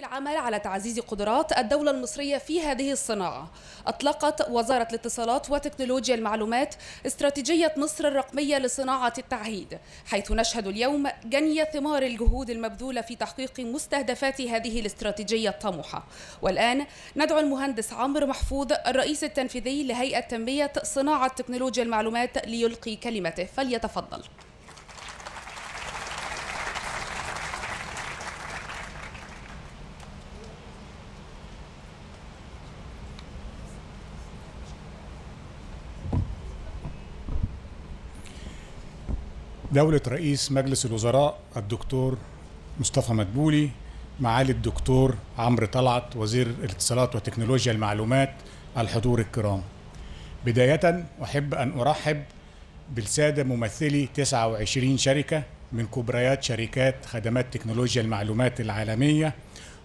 العمل على تعزيز قدرات الدولة المصرية في هذه الصناعة أطلقت وزارة الاتصالات وتكنولوجيا المعلومات استراتيجية مصر الرقمية لصناعة التعهيد حيث نشهد اليوم جني ثمار الجهود المبذولة في تحقيق مستهدفات هذه الاستراتيجية الطموحة والآن ندعو المهندس عمرو محفوظ الرئيس التنفيذي لهيئة تنمية صناعة تكنولوجيا المعلومات ليلقي كلمته فليتفضل دولة رئيس مجلس الوزراء الدكتور مصطفى مدبولي معالي الدكتور عمرو طلعت وزير الاتصالات وتكنولوجيا المعلومات الحضور الكرام بداية أحب أن أرحب بالسادة ممثلي 29 شركة من كبريات شركات خدمات تكنولوجيا المعلومات العالمية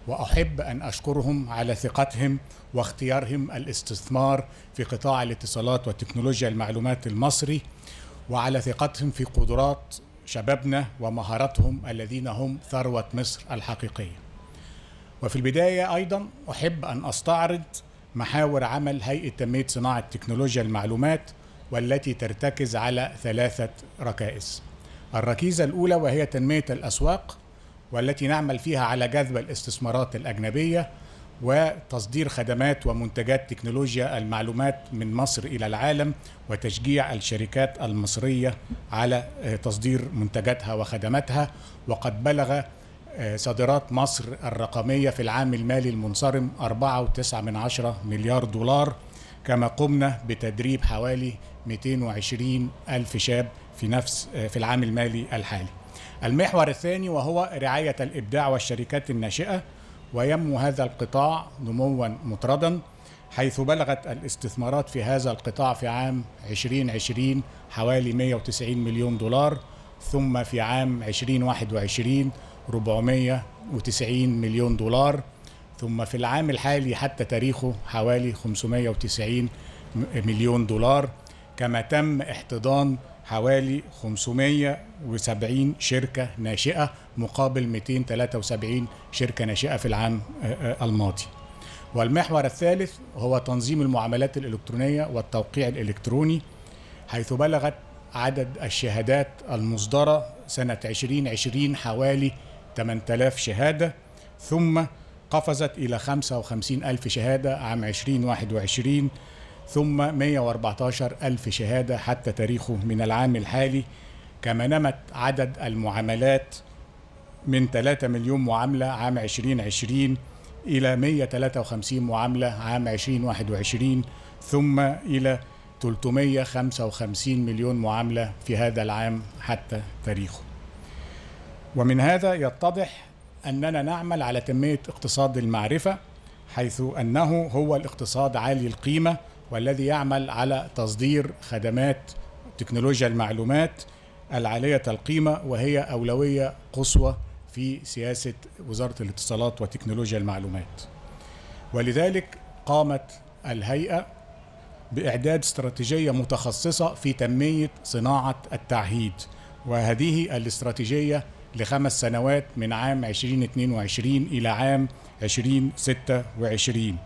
وأحب أن أشكرهم على ثقتهم واختيارهم الاستثمار في قطاع الاتصالات وتكنولوجيا المعلومات المصري وعلى ثقتهم في قدرات شبابنا ومهاراتهم الذين هم ثروة مصر الحقيقية وفي البداية أيضا أحب أن أستعرض محاور عمل هيئة تنمية صناعة تكنولوجيا المعلومات والتي ترتكز على ثلاثة ركائز الركيزة الأولى وهي تنمية الأسواق والتي نعمل فيها على جذب الاستثمارات الأجنبية وتصدير خدمات ومنتجات تكنولوجيا المعلومات من مصر الى العالم وتشجيع الشركات المصريه على آه، تصدير منتجاتها وخدماتها وقد بلغ آه، صادرات مصر الرقميه في العام المالي المنصرم 4.9 مليار دولار كما قمنا بتدريب حوالي 220 ألف شاب في نفس آه، في العام المالي الحالي. المحور الثاني وهو رعاية الإبداع والشركات الناشئة وينمو هذا القطاع نموا مطردا حيث بلغت الاستثمارات في هذا القطاع في عام 2020 حوالي 190 مليون دولار ثم في عام 2021 490 مليون دولار ثم في العام الحالي حتى تاريخه حوالي 590 مليون دولار كما تم احتضان حوالي 570 شركة ناشئة مقابل 273 شركة ناشئة في العام آه، آه، الماضي والمحور الثالث هو تنظيم المعاملات الإلكترونية والتوقيع الإلكتروني حيث بلغت عدد الشهادات المصدرة سنة 2020 حوالي 8000 شهادة ثم قفزت إلى 55000 شهادة عام 2021 ثم 114 ألف شهادة حتى تاريخه من العام الحالي كما نمت عدد المعاملات من 3 مليون معاملة عام 2020 إلى 153 معاملة عام 2021 ثم إلى 355 مليون معاملة في هذا العام حتى تاريخه ومن هذا يتضح أننا نعمل على تنمية اقتصاد المعرفة حيث أنه هو الاقتصاد عالي القيمة والذي يعمل على تصدير خدمات تكنولوجيا المعلومات العالية القيمة وهي أولوية قصوى في سياسة وزارة الاتصالات وتكنولوجيا المعلومات ولذلك قامت الهيئة بإعداد استراتيجية متخصصة في تنمية صناعة التعهيد وهذه الاستراتيجية لخمس سنوات من عام 2022 إلى عام 2026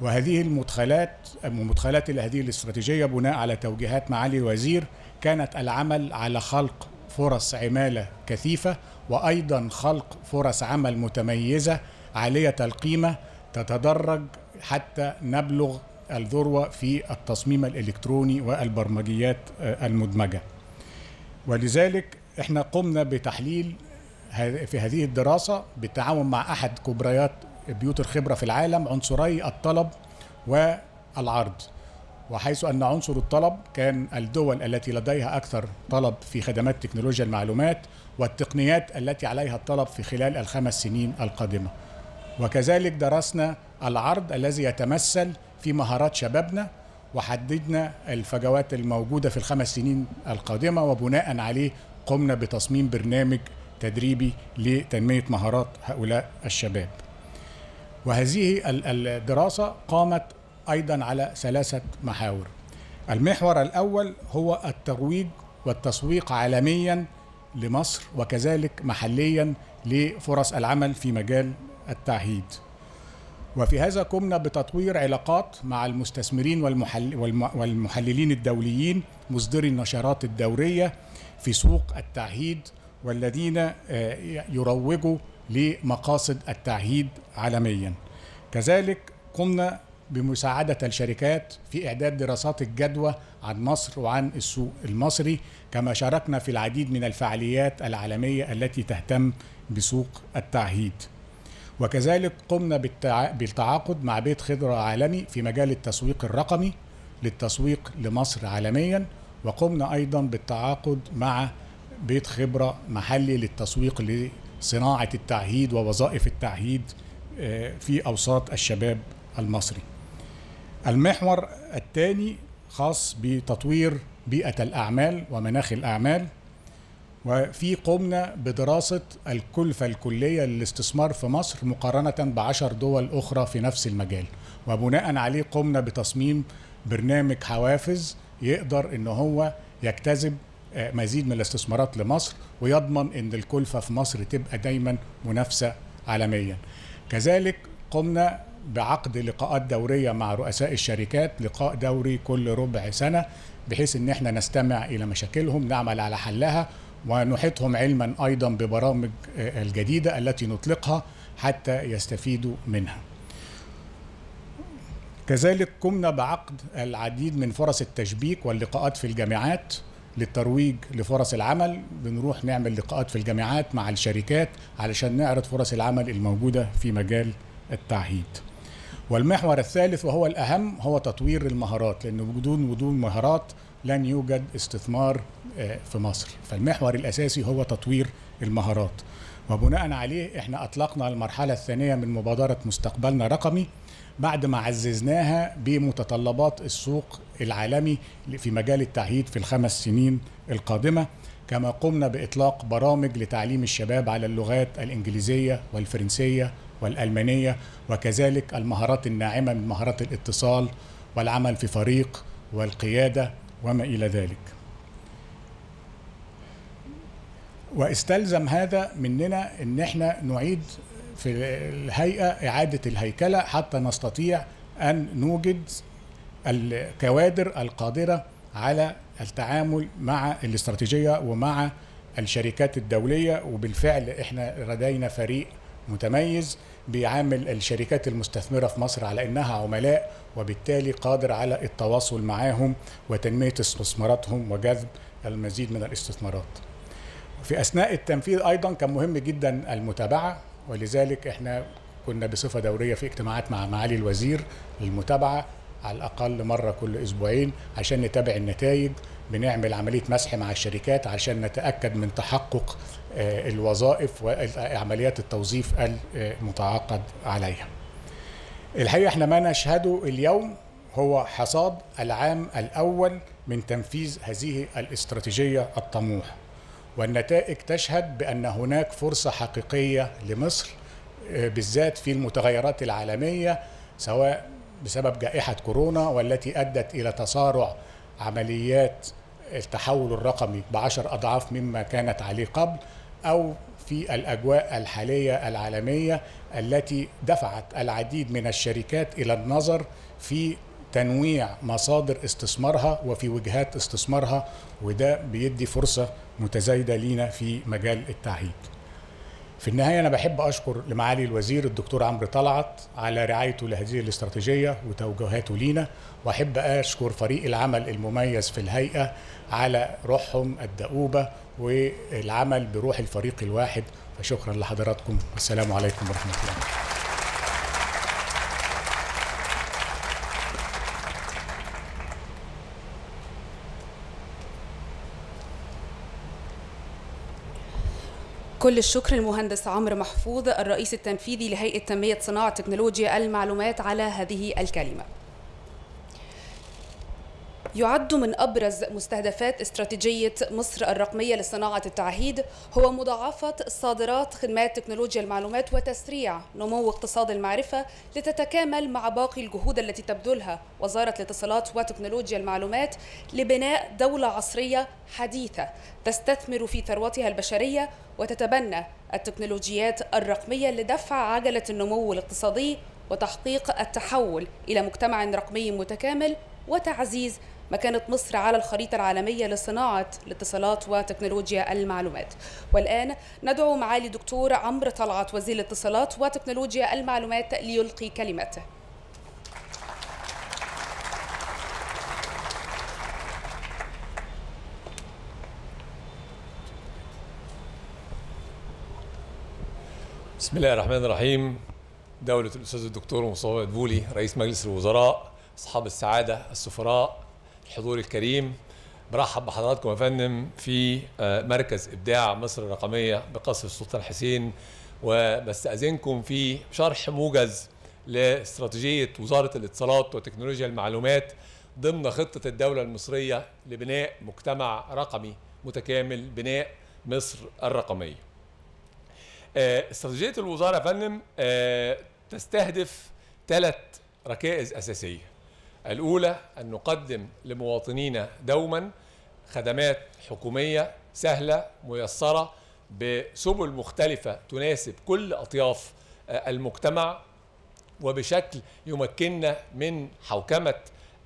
وهذه المدخلات مدخلات هذه الاستراتيجية بناء على توجيهات معالي الوزير كانت العمل على خلق فرص عمالة كثيفة وأيضا خلق فرص عمل متميزة عالية القيمة تتدرج حتى نبلغ الذروة في التصميم الإلكتروني والبرمجيات آه، المدمجة ولذلك احنا قمنا بتحليل في هذه الدراسة بالتعاون مع أحد كبريات بيوت الخبرة في العالم عنصري الطلب و العرض وحيث أن عنصر الطلب كان الدول التي لديها أكثر طلب في خدمات تكنولوجيا المعلومات والتقنيات التي عليها الطلب في خلال الخمس سنين القادمة وكذلك درسنا العرض الذي يتمثل في مهارات شبابنا وحددنا الفجوات الموجودة في الخمس سنين القادمة وبناء عليه قمنا بتصميم برنامج تدريبي لتنمية مهارات هؤلاء الشباب وهذه الدراسة قامت أيضا على ثلاثة محاور المحور الأول هو الترويج والتسويق عالميا لمصر وكذلك محليا لفرص العمل في مجال التعهيد وفي هذا قمنا بتطوير علاقات مع المستثمرين والمحل والمحللين الدوليين مصدري النشرات الدورية في سوق التعهيد والذين آه، يروجوا لمقاصد التعهيد عالميا كذلك قمنا بمساعدة الشركات في إعداد دراسات الجدوى عن مصر وعن السوق المصري كما شاركنا في العديد من الفعاليات العالمية التي تهتم بسوق التعهيد وكذلك قمنا بالتعاقد مع بيت خبرة عالمي في مجال التسويق الرقمي للتسويق لمصر عالميا وقمنا أيضا بالتعاقد مع بيت خبرة محلي للتسويق لصناعة التعهيد ووظائف التعهيد آه، في أوساط الشباب المصري المحور الثاني خاص بتطوير بيئة الأعمال ومناخ الأعمال وفي قمنا بدراسة الكلفة الكلية للاستثمار في مصر مقارنة بعشر دول أخرى في نفس المجال وبناء عليه قمنا بتصميم برنامج حوافز يقدر إن هو يجتذب آه، مزيد من الاستثمارات لمصر ويضمن إن الكلفة في مصر تبقى دايما منافسة عالميا كذلك قمنا بعقد لقاءات دوريه مع رؤساء الشركات لقاء دوري كل ربع سنه بحيث ان احنا نستمع الى مشاكلهم نعمل على حلها ونحيطهم علما ايضا ببرامج آه، الجديده التي نطلقها حتى يستفيدوا منها كذلك قمنا بعقد العديد من فرص التشبيك واللقاءات في الجامعات للترويج لفرص العمل بنروح نعمل لقاءات في الجامعات مع الشركات علشان نعرض فرص العمل الموجوده في مجال التعهيد والمحور الثالث وهو الأهم هو تطوير المهارات لأنه بدون ودون مهارات لن يوجد استثمار آه، في مصر فالمحور الأساسي هو تطوير المهارات وبناء عليه احنا أطلقنا المرحلة الثانية من مبادرة مستقبلنا رقمي بعد ما عززناها بمتطلبات السوق العالمي في مجال التعهيد في الخمس سنين القادمة كما قمنا بإطلاق برامج لتعليم الشباب على اللغات الإنجليزية والفرنسية والألمانية وكذلك المهارات الناعمة من مهارات الاتصال والعمل في فريق والقيادة وما إلى ذلك واستلزم هذا مننا ان احنا نعيد في الهيئه اعاده الهيكله حتى نستطيع ان نوجد الكوادر القادره على التعامل مع الاستراتيجيه ومع الشركات الدوليه وبالفعل احنا لدينا فريق متميز بيعامل الشركات المستثمرة في مصر على إنها عملاء وبالتالي قادر على التواصل معهم وتنمية استثماراتهم وجذب المزيد من الاستثمارات في أثناء التنفيذ أيضا كان مهم جدا المتابعة ولذلك احنا كنا بصفة دورية في اجتماعات مع معالي الوزير للمتابعة على الأقل مرة كل أسبوعين عشان نتابع النتائج بنعمل عملية مسح مع الشركات عشان نتأكد من تحقق آه، الوظائف وعمليات التوظيف المتعاقد عليها الحقيقة احنا ما نشهده اليوم هو حصاد العام الأول من تنفيذ هذه الاستراتيجية الطموحة والنتائج تشهد بأن هناك فرصة حقيقية لمصر آه، بالذات في المتغيرات العالمية سواء بسبب جائحة كورونا والتي أدت إلى تسارع عمليات التحول الرقمي بعشر أضعاف مما كانت عليه قبل أو في الأجواء الحالية العالمية التي دفعت العديد من الشركات إلى النظر في تنويع مصادر استثمارها وفي وجهات استثمارها وده بيدي فرصة متزايدة لينا في مجال التعهيد في النهاية أنا بحب أشكر لمعالي الوزير الدكتور عمرو طلعت على رعايته لهذه الاستراتيجية وتوجهاته لينا وأحب أشكر فريق العمل المميز في الهيئة على روحهم الدؤوبة والعمل بروح الفريق الواحد فشكرا لحضراتكم والسلام عليكم ورحمه الله كل الشكر للمهندس عمرو محفوظ الرئيس التنفيذي لهيئه تنميه صناعه تكنولوجيا المعلومات على هذه الكلمه يعد من أبرز مستهدفات استراتيجية مصر الرقمية لصناعة التعهيد هو مضاعفة صادرات خدمات تكنولوجيا المعلومات وتسريع نمو اقتصاد المعرفة لتتكامل مع باقي الجهود التي تبذلها وزارة الاتصالات وتكنولوجيا المعلومات لبناء دولة عصرية حديثة تستثمر في ثروتها البشرية وتتبنى التكنولوجيات الرقمية لدفع عجلة النمو الاقتصادي وتحقيق التحول إلى مجتمع رقمي متكامل وتعزيز مكانة مصر على الخريطة العالمية لصناعة الاتصالات وتكنولوجيا المعلومات والآن ندعو معالي دكتور عمرو طلعت وزير الاتصالات وتكنولوجيا المعلومات ليلقي كلمته بسم الله الرحمن الرحيم دولة الأستاذ الدكتور مصطفى دبولي رئيس مجلس الوزراء أصحاب السعادة السفراء الحضور الكريم برحب بحضراتكم يا فندم في آه، مركز ابداع مصر الرقميه بقصر السلطان حسين وبستاذنكم في شرح موجز لاستراتيجيه وزاره الاتصالات وتكنولوجيا المعلومات ضمن خطه الدوله المصريه لبناء مجتمع رقمي متكامل بناء مصر الرقميه. آه، استراتيجيه الوزاره يا فندم آه، تستهدف ثلاث ركائز اساسيه. الأولى أن نقدم لمواطنينا دوما خدمات حكومية سهلة ميسرة بسبل مختلفة تناسب كل أطياف آه، المجتمع وبشكل يمكننا من حوكمة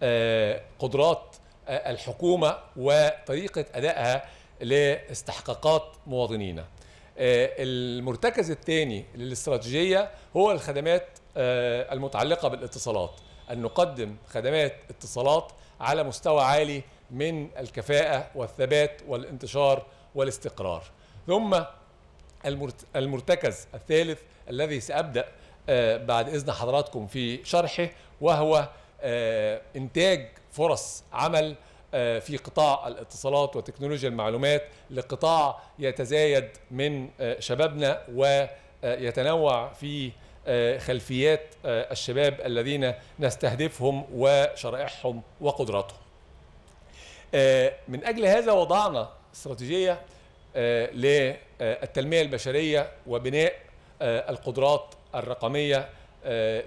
آه، قدرات آه، الحكومة وطريقة أدائها لاستحقاقات مواطنينا المرتكز الثاني للاستراتيجية هو الخدمات المتعلقة بالاتصالات أن نقدم خدمات اتصالات على مستوى عالي من الكفاءة والثبات والانتشار والاستقرار ثم المرتكز الثالث الذي سأبدأ آه، بعد إذن حضراتكم في شرحه وهو آه، إنتاج فرص عمل آه، في قطاع الاتصالات وتكنولوجيا المعلومات لقطاع يتزايد من شبابنا ويتنوع في آه، خلفيات آه، الشباب الذين نستهدفهم وشرائحهم وقدراتهم آه، من أجل هذا وضعنا استراتيجية للتنمية البشرية وبناء القدرات الرقمية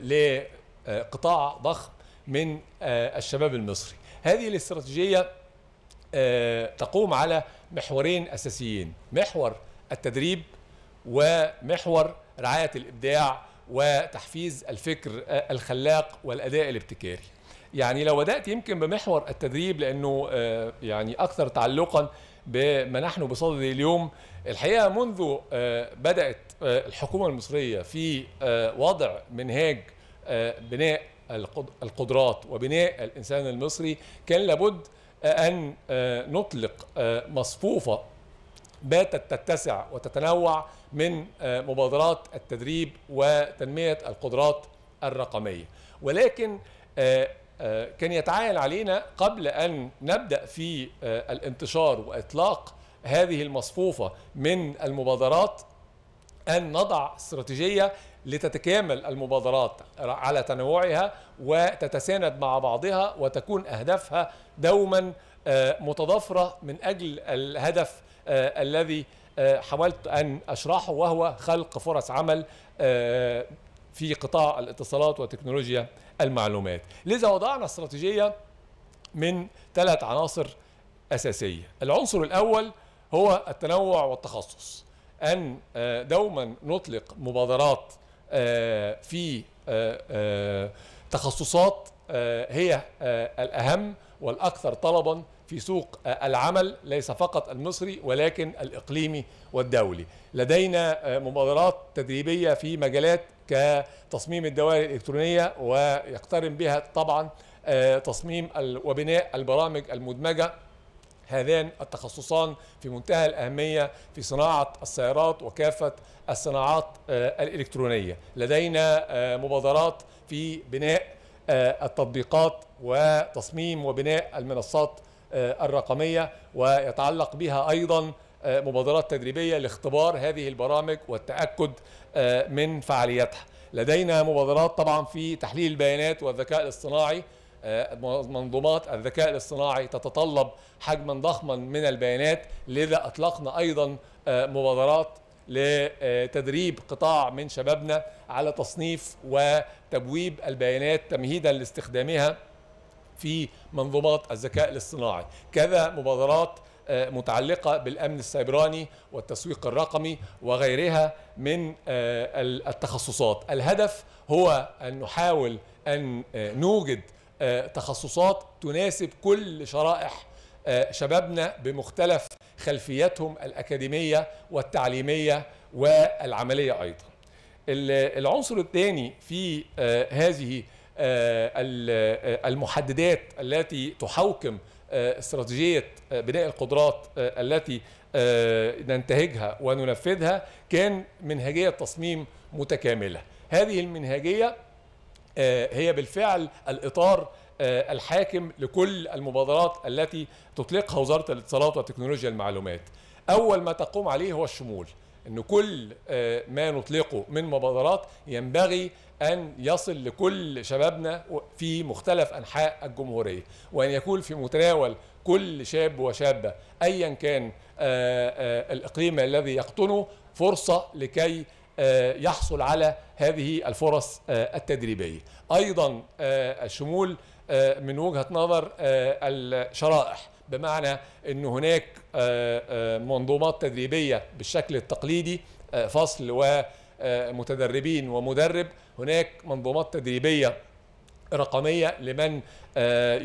لقطاع ضخم من الشباب المصري هذه الاستراتيجية تقوم على محورين أساسيين محور التدريب ومحور رعاية الإبداع وتحفيز الفكر آه، الخلاق والأداء الابتكاري يعني لو بدأت يمكن بمحور التدريب لأنه آه، يعني أكثر تعلقا بما نحن بصدده اليوم الحقيقة منذ آه، بدأت الحكومة المصرية في وضع منهاج بناء القدرات وبناء الإنسان المصري كان لابد أن نطلق مصفوفة باتت تتسع وتتنوع من آه، مبادرات التدريب وتنمية القدرات الرقمية ولكن آه، آه، كان يتعين علينا قبل أن نبدأ في الانتشار وإطلاق هذه المصفوفة من المبادرات أن نضع استراتيجية لتتكامل المبادرات على تنوعها وتتساند مع بعضها وتكون أهدافها دوما متضافرة من أجل الهدف آه، الذي آه، حاولت أن أشرحه وهو خلق فرص عمل آه، في قطاع الاتصالات وتكنولوجيا المعلومات لذا وضعنا استراتيجية من ثلاث عناصر أساسية العنصر الأول هو التنوع والتخصص أن دوما نطلق مبادرات في تخصصات هي الأهم والأكثر طلبا في سوق آه، العمل ليس فقط المصري ولكن الإقليمي والدولي لدينا آه، مبادرات تدريبية في مجالات كتصميم الدوائر الإلكترونية ويقترن بها طبعا آه، تصميم وبناء البرامج المدمجة هذان التخصصان في منتهى الأهمية في صناعة السيارات وكافة الصناعات الإلكترونية لدينا مبادرات في بناء التطبيقات وتصميم وبناء المنصات آه، الرقمية ويتعلق بها أيضا آه، مبادرات تدريبية لاختبار هذه البرامج والتأكد آه، من فعاليتها لدينا مبادرات طبعا في تحليل البيانات والذكاء الاصطناعي منظومات الذكاء الاصطناعي تتطلب حجما ضخما من البيانات لذا أطلقنا أيضا مبادرات لتدريب قطاع من شبابنا على تصنيف وتبويب البيانات تمهيدا لاستخدامها في منظومات الذكاء الاصطناعي كذا مبادرات آه، متعلقة بالأمن السيبراني والتسويق الرقمي وغيرها من آه، التخصصات الهدف هو أن نحاول أن آه، نوجد تخصصات تناسب كل شرائح شبابنا بمختلف خلفياتهم الأكاديمية والتعليمية والعملية أيضا العنصر الثاني في هذه آه، آه، المحددات التي تحوكم آه، استراتيجية بناء القدرات التي ننتهجها وننفذها كان منهجية تصميم متكاملة هذه المنهجية هي بالفعل الإطار الحاكم لكل المبادرات التي تطلقها وزارة الاتصالات وتكنولوجيا المعلومات أول ما تقوم عليه هو الشمول أن كل آه، ما نطلقه من مبادرات ينبغي أن يصل لكل شبابنا في مختلف أنحاء الجمهورية وأن يكون في متناول كل شاب وشابة أيا كان آه، آه، الإقليم الذي يقطنه فرصة لكي يحصل على هذه الفرص التدريبية أيضا الشمول من وجهة نظر الشرائح بمعنى أن هناك آه، آه، منظومات تدريبية بالشكل التقليدي آه، فصل ومتدربين ومدرب هناك منظومات تدريبية رقمية لمن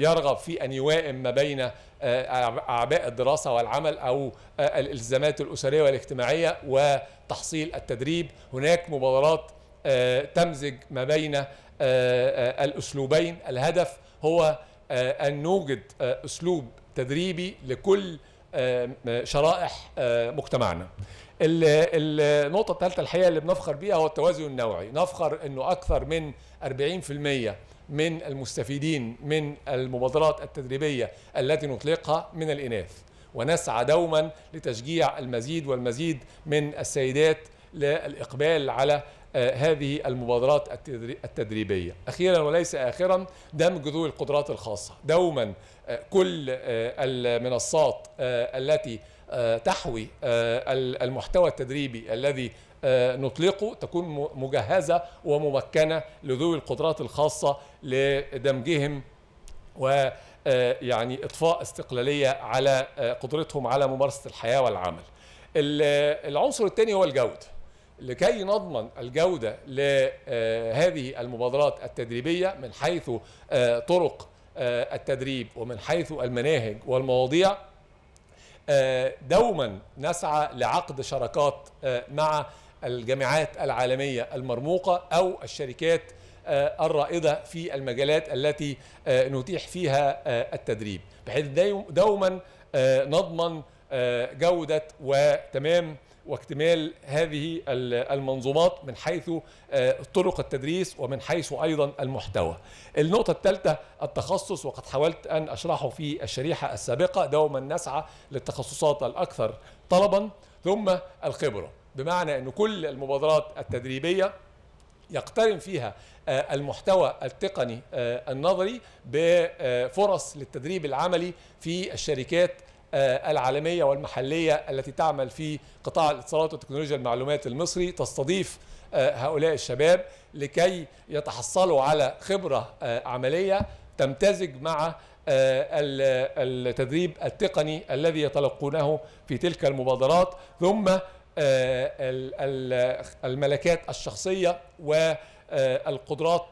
يرغب في أن يوائم ما بين أعباء الدراسة والعمل أو الالتزامات الأسرية والاجتماعية وتحصيل التدريب هناك مبادرات تمزج ما بين الأسلوبين الهدف هو أن نوجد أسلوب تدريبي لكل آه، شرائح آه، مجتمعنا النقطة الثالثة الحقيقة اللي بنفخر بيها هو التوازن النوعي نفخر أنه أكثر من 40% من المستفيدين من المبادرات التدريبية التي نطلقها من الإناث ونسعى دوما لتشجيع المزيد والمزيد من السيدات للإقبال على آه، هذه المبادرات التدريبية أخيرا وليس آخرا دمج ذوي القدرات الخاصة دوما آه، كل آه، المنصات التي تحوي المحتوى التدريبي الذي نطلقه تكون مجهزة وممكنة لذوي القدرات الخاصة لدمجهم و يعني اطفاء استقلاليه على قدرتهم على ممارسه الحياه والعمل. العنصر الثاني هو الجوده. لكي نضمن الجودة لهذه المبادرات التدريبية من حيث آه، طرق آه، التدريب ومن حيث المناهج والمواضيع آه، دوما نسعى لعقد شراكات مع الجامعات العالمية المرموقة أو الشركات الرائدة في المجالات التي نتيح فيها التدريب بحيث دوما نضمن جودة وتمام واكتمال هذه المنظومات من حيث آه، طرق التدريس ومن حيث أيضا المحتوى النقطة الثالثة التخصص وقد حاولت أن أشرحه في الشريحة السابقة دوما نسعى للتخصصات الأكثر طلبا ثم الخبرة بمعنى أن كل المبادرات التدريبية يقترن فيها آه، المحتوى التقني آه، النظري بفرص للتدريب العملي في الشركات آه، العالمية والمحلية التي تعمل في قطاع الاتصالات وتكنولوجيا المعلومات المصري تستضيف آه، هؤلاء الشباب لكي يتحصلوا على خبرة آه، عملية تمتزج مع التدريب التقني الذي يتلقونه في تلك المبادرات ثم الملكات الشخصية والقدرات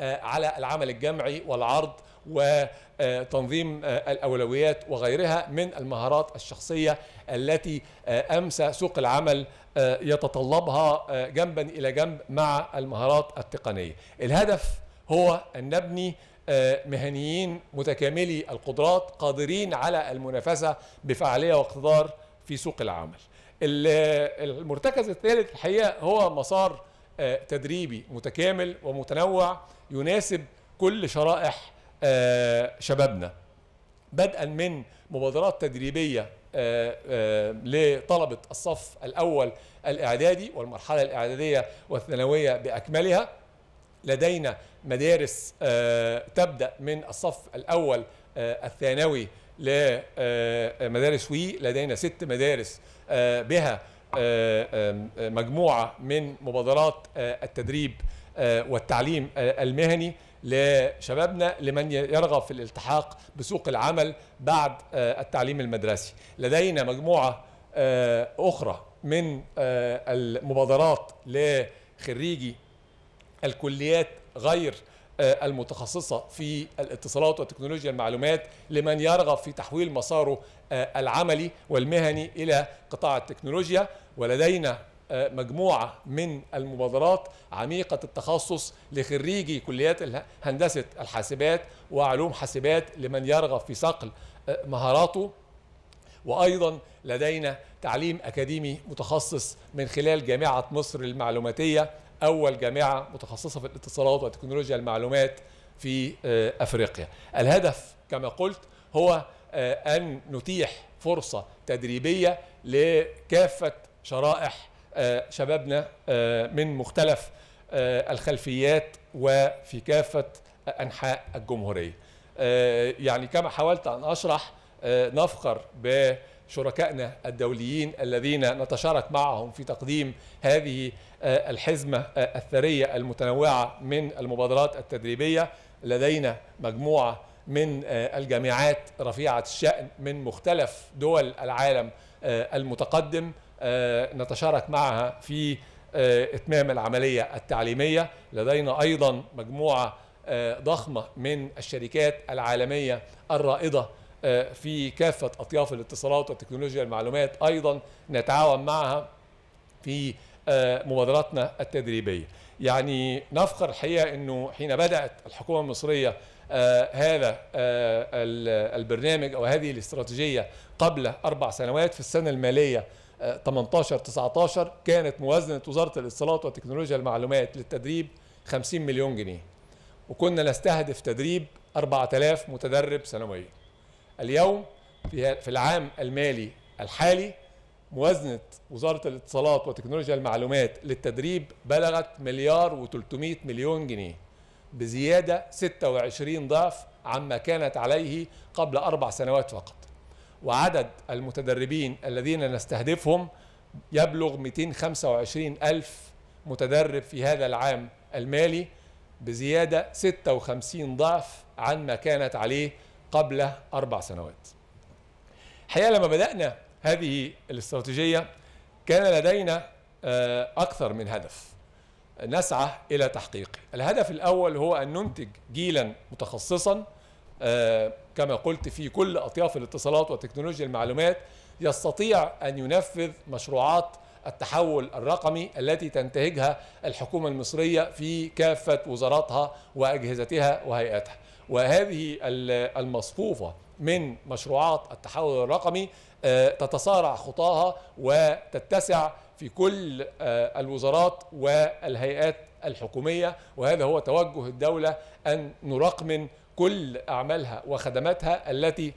على العمل الجمعي والعرض وتنظيم آه، الأولويات وغيرها من المهارات الشخصية التي آه، أمس سوق العمل آه، يتطلبها جنبا إلى جنب مع المهارات التقنية الهدف هو أن نبني مهنيين متكاملي القدرات قادرين على المنافسة بفعالية واقتدار في سوق العمل المرتكز الثالث الحقيقة هو مسار تدريبي متكامل ومتنوع يناسب كل شرائح آه، شبابنا بدءا من مبادرات تدريبية آه، آه، لطلبة الصف الأول الإعدادي والمرحلة الإعدادية والثانوية بأكملها لدينا مدارس تبدأ من الصف الأول الثانوي لمدارس وي لدينا ست مدارس بها مجموعة من مبادرات التدريب والتعليم المهني لشبابنا لمن يرغب في الالتحاق بسوق العمل بعد آه، التعليم المدرسي لدينا مجموعة آه، أخرى من آه، المبادرات لخريجي الكليات غير المتخصصة في الاتصالات وتكنولوجيا المعلومات لمن يرغب في تحويل مساره العملي والمهني إلى قطاع التكنولوجيا ولدينا آه، مجموعة من المبادرات عميقة التخصص لخريجي كليات هندسة الحاسبات وعلوم حاسبات لمن يرغب في صقل آه، مهاراته وأيضا لدينا تعليم أكاديمي متخصص من خلال جامعة مصر المعلوماتية أول جامعة متخصصة في الاتصالات وتكنولوجيا المعلومات في آه، أفريقيا الهدف كما قلت هو أن نتيح فرصة تدريبية لكافة شرائح آه، شبابنا آه، من مختلف آه، الخلفيات وفي كافة أنحاء الجمهورية يعني كما حاولت أن أشرح نفخر بشركائنا الدوليين الذين نتشارك معهم في تقديم هذه الحزمة الثرية المتنوعة من المبادرات التدريبية لدينا مجموعة من الجامعات رفيعة الشأن من مختلف دول العالم المتقدم آه، نتشارك معها في آه، إتمام العملية التعليمية لدينا أيضا مجموعة آه، ضخمة من الشركات العالمية الرائدة في كافة أطياف الاتصالات وتكنولوجيا المعلومات أيضا نتعاون معها في مبادراتنا التدريبية يعني نفخر الحقيقة أنه حين بدأت الحكومة المصرية هذا البرنامج أو هذه الاستراتيجية قبل أربع سنوات في السنة المالية 18 19 كانت موازنه وزاره الاتصالات وتكنولوجيا المعلومات للتدريب 50 مليون جنيه وكنا نستهدف تدريب 4000 متدرب سنويا اليوم في العام المالي الحالي موازنة وزارة الاتصالات وتكنولوجيا المعلومات للتدريب بلغت مليار و300 مليون جنيه بزيادة 26 ضعف عما كانت عليه قبل أربع سنوات فقط وعدد المتدربين الذين نستهدفهم يبلغ 225 ألف متدرب في هذا العام المالي بزيادة 56 ضعف عن ما كانت عليه قبل أربع سنوات الحقيقة لما بدأنا هذه الاستراتيجية كان لدينا آه، أكثر من هدف نسعى إلى تحقيقه الهدف الأول هو أن ننتج جيلا متخصصا آه، كما قلت في كل أطياف الاتصالات وتكنولوجيا المعلومات يستطيع أن ينفذ مشروعات التحول الرقمي التي تنتهجها الحكومة المصرية في كافة وزاراتها وأجهزتها وهيئاتها وهذه المصفوفة من مشروعات التحول الرقمي آه، تتصارع خطاها وتتسع في كل آه، الوزارات والهيئات الحكومية وهذا هو توجه الدولة أن نرقمن كل أعمالها وخدماتها التي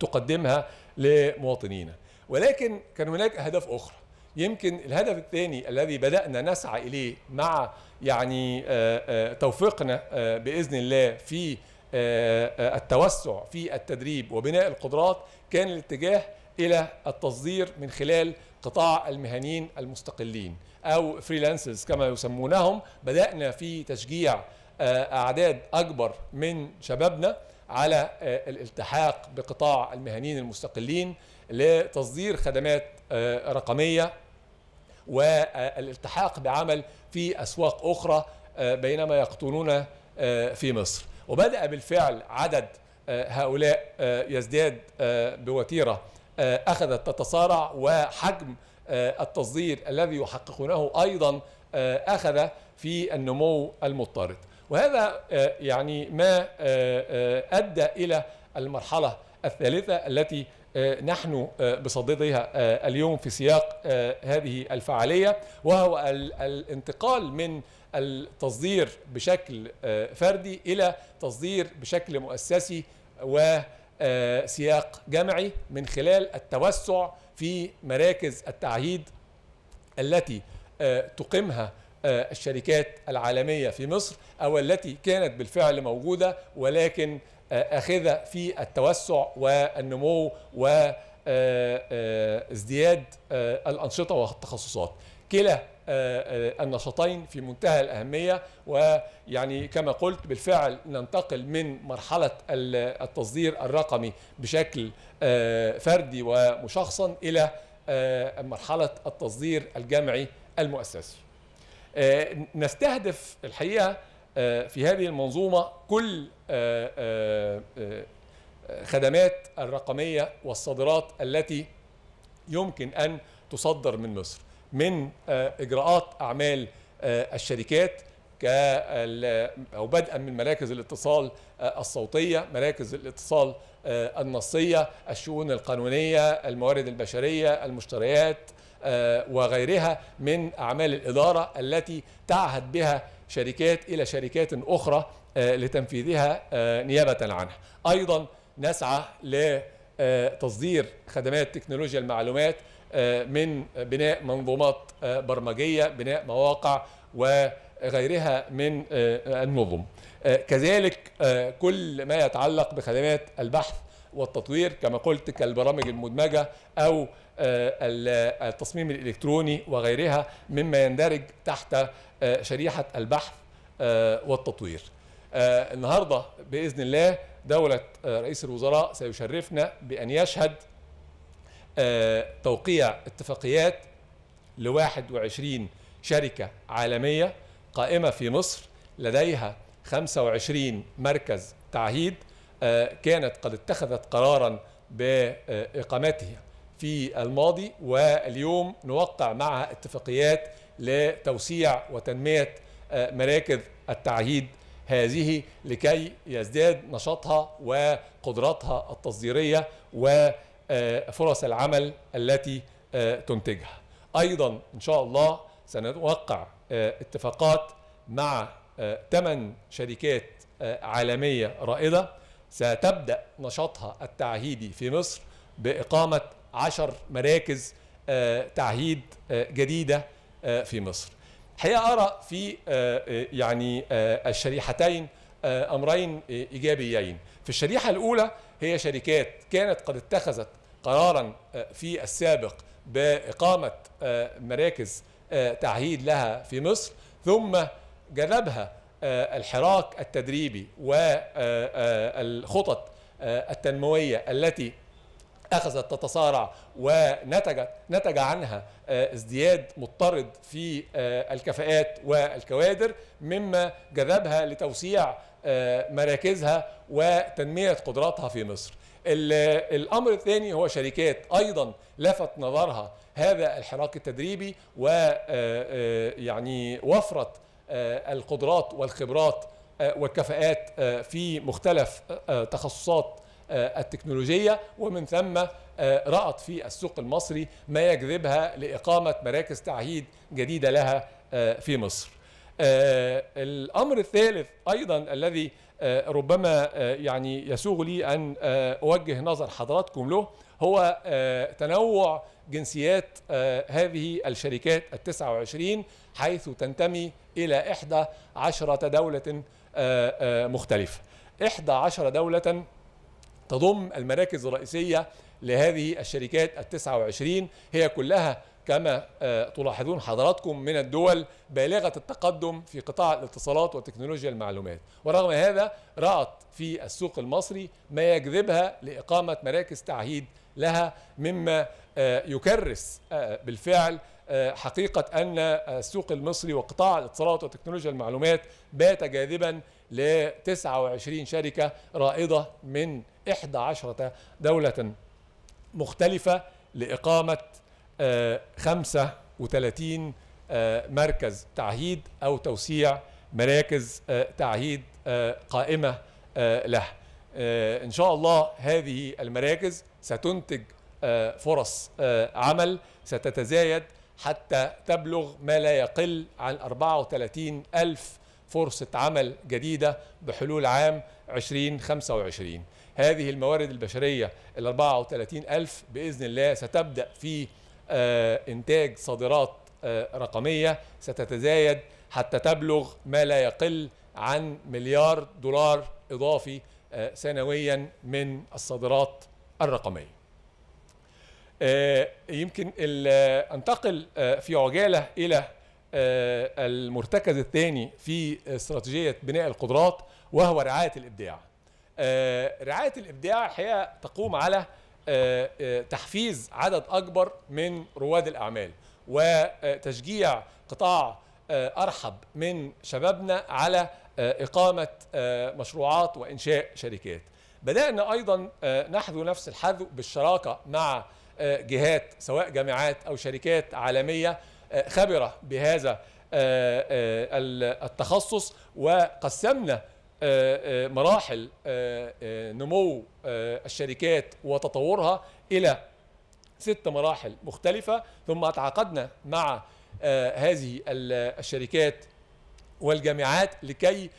تقدمها لمواطنينا ولكن كان هناك أهداف أخرى يمكن الهدف الثاني الذي بدأنا نسعى إليه مع يعني آه، آه، توفيقنا آه، بإذن الله في التوسع في التدريب وبناء القدرات كان الاتجاه إلى التصدير من خلال قطاع المهنيين المستقلين أو فريلانسرز كما يسمونهم بدأنا في تشجيع آه، اعداد اكبر من شبابنا على آه، الالتحاق بقطاع المهنيين المستقلين لتصدير خدمات آه، رقميه والالتحاق بعمل في اسواق اخرى بينما يقطنون في مصر وبدا بالفعل عدد هؤلاء يزداد بوتيره اخذت تتصارع وحجم التصدير الذي يحققونه ايضا اخذ في النمو المضطرد وهذا آه، يعني ما آه، آه، أدى إلى المرحلة الثالثة التي نحن بصددها اليوم في سياق هذه الفعالية وهو الانتقال من التصدير بشكل فردي إلى تصدير بشكل مؤسسي وسياق جمعي من خلال التوسع في مراكز التعهيد التي تقيمها آه، الشركات العالمية في مصر أو التي كانت بالفعل موجودة ولكن آه، أخذ في التوسع والنمو وازدياد آه، الأنشطة والتخصصات كلا النشاطين في منتهى الأهمية ويعني كما قلت بالفعل ننتقل من مرحلة التصدير الرقمي بشكل فردي ومشخصا إلى مرحلة التصدير الجمعي المؤسسي آه، نستهدف الحقيقه آه، في هذه المنظومه كل آه، خدمات الرقميه والصادرات التي يمكن ان تصدر من مصر من اجراءات اعمال الشركات او بدءا من مراكز الاتصال الصوتيه، مراكز الاتصال النصيه، الشؤون القانونيه، الموارد البشريه، المشتريات، آه، وغيرها من أعمال الإدارة التي تعهد بها شركات إلى شركات أخرى آه، لتنفيذها آه، نيابة عنها أيضا نسعى لتصدير خدمات تكنولوجيا المعلومات من بناء منظومات برمجية بناء مواقع وغيرها من النظم كذلك كل ما يتعلق بخدمات البحث والتطوير كما قلت كالبرامج المدمجة أو آه، آه، التصميم الالكتروني وغيرها مما يندرج تحت آه، شريحه البحث والتطوير. النهارده باذن الله دوله رئيس الوزراء سيشرفنا بان يشهد توقيع اتفاقيات ل 21 شركه عالميه قائمه في مصر لديها 25 مركز تعهيد كانت قد اتخذت قرارا باقامتها في الماضي واليوم نوقع معها اتفاقيات لتوسيع وتنمية آه، مراكز التعهيد هذه لكي يزداد نشاطها وقدراتها التصديرية وفرص آه، العمل التي آه، تنتجها أيضا إن شاء الله سنوقع اتفاقات مع ثمان شركات عالمية رائدة ستبدأ نشاطها التعهيدي في مصر بإقامة 10 مراكز آه، تعهيد آه، جديدة آه، في مصر حقيقة أرى في يعني الشريحتين أمرين إيجابيين في الشريحة الأولى هي شركات كانت قد اتخذت قرارا في السابق بإقامة مراكز تعهيد لها في مصر ثم جذبها الحراك التدريبي والخطط التنموية التي اخذت تتصارع ونتجت نتج عنها آه، ازدياد مضطرد في آه، الكفاءات والكوادر مما جذبها لتوسيع آه، مراكزها وتنميه قدراتها في مصر. الامر الثاني هو شركات ايضا لفت نظرها هذا الحراك التدريبي ويعني وفرت القدرات والخبرات والكفاءات في مختلف تخصصات آه، التكنولوجية ومن ثم آه، رأت في السوق المصري ما يجذبها لإقامة مراكز تعهيد جديدة لها آه، في مصر الأمر الثالث أيضا الذي ربما يعني يسوغ لي أن أوجه نظر حضراتكم له هو تنوع جنسيات هذه الشركات التسعة وعشرين حيث تنتمي إلى إحدى عشرة دولة مختلفة إحدى عشرة دولة تضم المراكز الرئيسية لهذه الشركات التسعة وعشرين هي كلها كما آه، تلاحظون حضراتكم من الدول بالغة التقدم في قطاع الاتصالات وتكنولوجيا المعلومات ورغم هذا رأت في السوق المصري ما يجذبها لإقامة مراكز تعهيد لها مما آه، يكرس آه، بالفعل حقيقة أن السوق المصري وقطاع الاتصالات وتكنولوجيا المعلومات بات جاذبا ل 29 شركة رائدة من 11 دولة مختلفة لإقامة 35 آه، آه، مركز تعهيد أو توسيع مراكز آه، تعهيد قائمة لها إن شاء الله هذه المراكز ستنتج فرص عمل ستتزايد حتى تبلغ ما لا يقل عن 34 ألف فرصة عمل جديدة بحلول عام 2025 هذه الموارد البشرية ال 34 ألف بإذن الله ستبدأ في آه، إنتاج صادرات آه، رقمية ستتزايد حتى تبلغ ما لا يقل عن مليار دولار إضافي آه، سنويا من الصادرات الرقمية يمكن انتقل في عجالة إلى آه، المرتكز الثاني في استراتيجية بناء القدرات وهو رعاية الإبداع آه، رعاية الإبداع الحقيقة تقوم على آه، تحفيز عدد أكبر من رواد الأعمال وتشجيع قطاع أرحب من شبابنا على إقامة مشروعات وإنشاء شركات بدأنا أيضا نحذو نفس الحذو بالشراكة مع جهات سواء جامعات أو شركات عالمية خبرة بهذا آه، آه، التخصص وقسمنا آه، مراحل نمو الشركات وتطورها إلى ست مراحل مختلفة ثم تعاقدنا مع هذه الشركات والجامعات لكي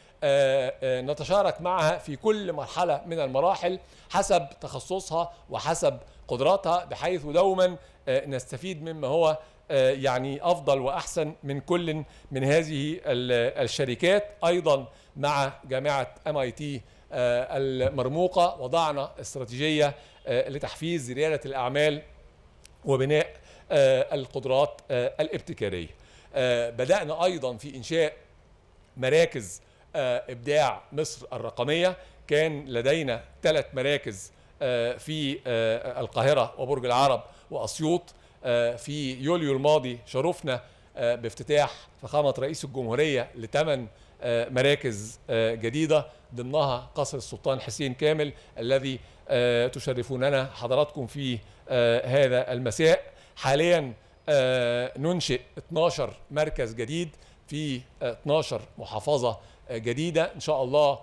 نتشارك معها في كل مرحلة من المراحل حسب تخصصها وحسب قدراتها بحيث دوما نستفيد مما هو آه، يعني افضل واحسن من كل من هذه الشركات ايضا مع جامعه ام اي تي المرموقه وضعنا استراتيجيه آه، لتحفيز رياده الاعمال وبناء آه، القدرات الابتكاريه بدانا ايضا في انشاء مراكز ابداع مصر الرقميه كان لدينا ثلاث مراكز في القاهره وبرج العرب واسيوط آه، في يوليو الماضي شرفنا آه، بافتتاح فخامة رئيس الجمهورية لثمان آه، مراكز جديدة ضمنها قصر السلطان حسين كامل الذي تشرفوننا حضراتكم فيه هذا المساء حاليا ننشئ 12 مركز جديد في 12 محافظة جديدة إن شاء الله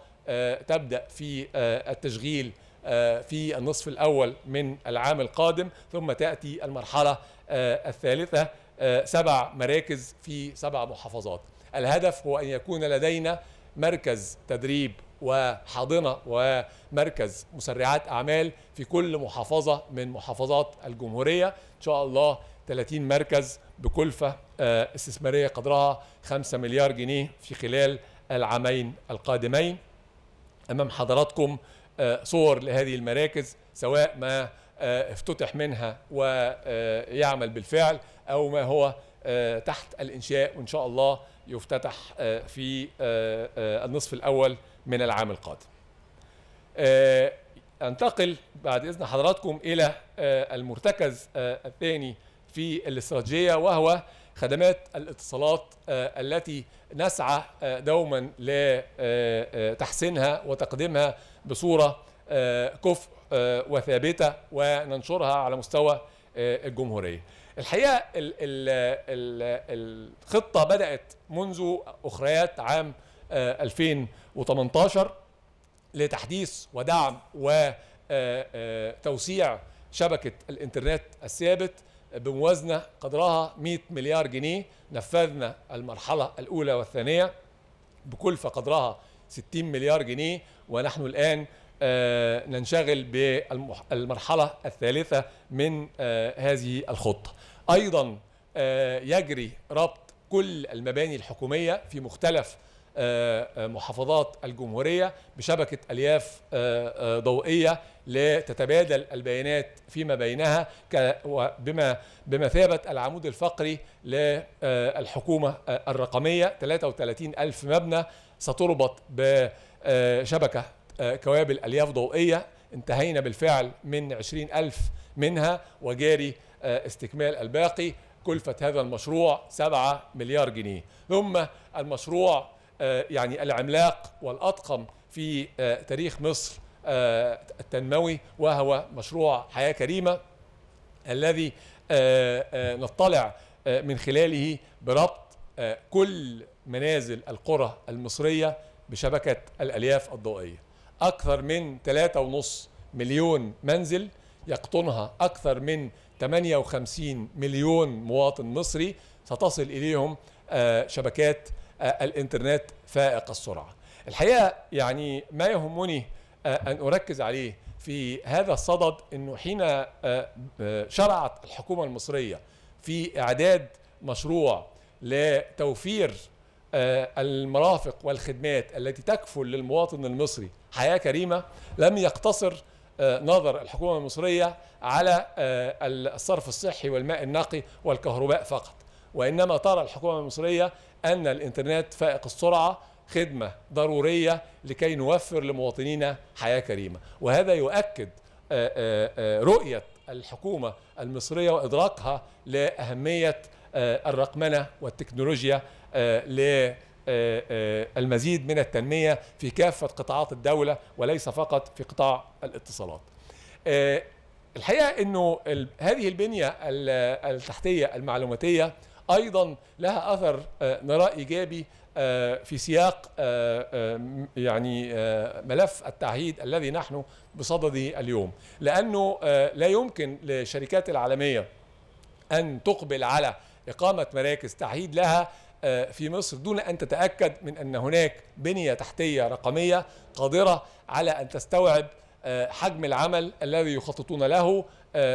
تبدأ في التشغيل آه، في النصف الأول من العام القادم ثم تأتي المرحلة آه، الثالثة آه، سبع مراكز في سبع محافظات الهدف هو أن يكون لدينا مركز تدريب وحاضنة ومركز مسرعات أعمال في كل محافظة من محافظات الجمهورية إن شاء الله 30 مركز بكلفة استثمارية قدرها 5 مليار جنيه في خلال العامين القادمين أمام حضراتكم آه، صور لهذه المراكز سواء ما آه، افتتح منها ويعمل بالفعل او ما هو آه، تحت الانشاء وان شاء الله يفتتح في النصف الاول من العام القادم. انتقل بعد اذن حضراتكم الى المرتكز الثاني في الاستراتيجيه وهو خدمات الاتصالات آه، التي نسعى آه، دوما لتحسينها آه، وتقديمها بصورة كفء وثابتة وننشرها على مستوى الجمهورية الحقيقة الخطة بدأت منذ أخريات عام 2018 لتحديث ودعم وتوسيع شبكة الإنترنت الثابت بموازنة قدرها 100 مليار جنيه نفذنا المرحلة الأولى والثانية بكلفة قدرها 60 مليار جنيه ونحن الآن آه، ننشغل بالمرحلة الثالثة من آه، هذه الخطة أيضا آه، يجري ربط كل المباني الحكومية في مختلف محافظات الجمهورية بشبكة ألياف ضوئية لتتبادل البيانات فيما بينها بما بمثابة العمود الفقري للحكومة الرقمية 33 ألف مبنى ستربط بشبكة كوابل ألياف ضوئية انتهينا بالفعل من 20 ألف منها وجاري استكمال الباقي كلفة هذا المشروع 7 مليار جنيه ثم المشروع يعني العملاق والأطقم في تاريخ مصر التنموي آه، وهو مشروع حياة كريمة الذي آه، آه، نطلع من خلاله بربط كل منازل القرى المصرية بشبكة الألياف الضوئية أكثر من 3.5 مليون منزل يقطنها أكثر من 58 مليون مواطن مصري ستصل إليهم شبكات الإنترنت فائق السرعة الحقيقة يعني ما يهمني آه، أن أركز عليه في هذا الصدد أنه حين آه، آه، شرعت الحكومة المصرية في إعداد مشروع لتوفير المرافق والخدمات التي تكفل للمواطن المصري حياة كريمة لم يقتصر نظر الحكومة المصرية على الصرف الصحي والماء النقي والكهرباء فقط وإنما ترى الحكومة المصرية أن الإنترنت فائق السرعة خدمة ضرورية لكي نوفر لمواطنينا حياة كريمة وهذا يؤكد آه، آه، آه، رؤية الحكومة المصرية وإدراكها لأهمية الرقمنة والتكنولوجيا للمزيد من التنمية في كافة قطاعات الدولة وليس فقط في قطاع الاتصالات الحقيقة أنه هذه البنية التحتية المعلوماتية أيضا لها أثر نراء إيجابي آه، في سياق آه، آه، يعني ملف التعهيد الذي نحن بصدده اليوم لأنه لا يمكن للشركات العالمية أن تقبل على إقامة مراكز تعهيد لها في مصر دون أن تتأكد من أن هناك بنية تحتية رقمية قادرة على أن تستوعب حجم العمل الذي يخططون له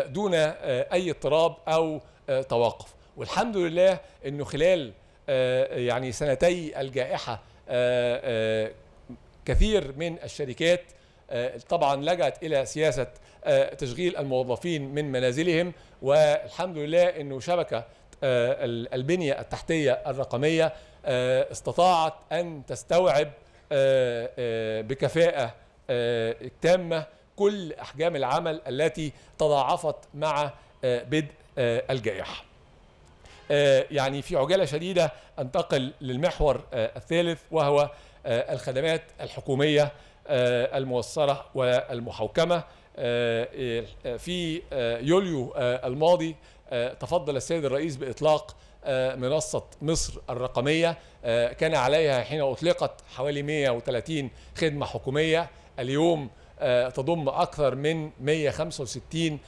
دون أي اضطراب أو توقف والحمد لله أنه خلال آه، يعني سنتي الجائحة آه، آه، كثير من الشركات طبعا لجأت إلى سياسة تشغيل الموظفين من منازلهم والحمد لله أنه شبكة البنية التحتية الرقمية استطاعت أن تستوعب بكفاءة تامة كل أحجام العمل التي تضاعفت مع بدء الجائحة آه، يعني في عجالة شديدة أنتقل للمحور آه، الثالث وهو آه، الخدمات الحكومية الموصلة والمحوكمة في يوليو الماضي تفضل السيد الرئيس بإطلاق منصة مصر الرقمية كان عليها حين أطلقت حوالي 130 خدمة حكومية اليوم تضم أكثر من 165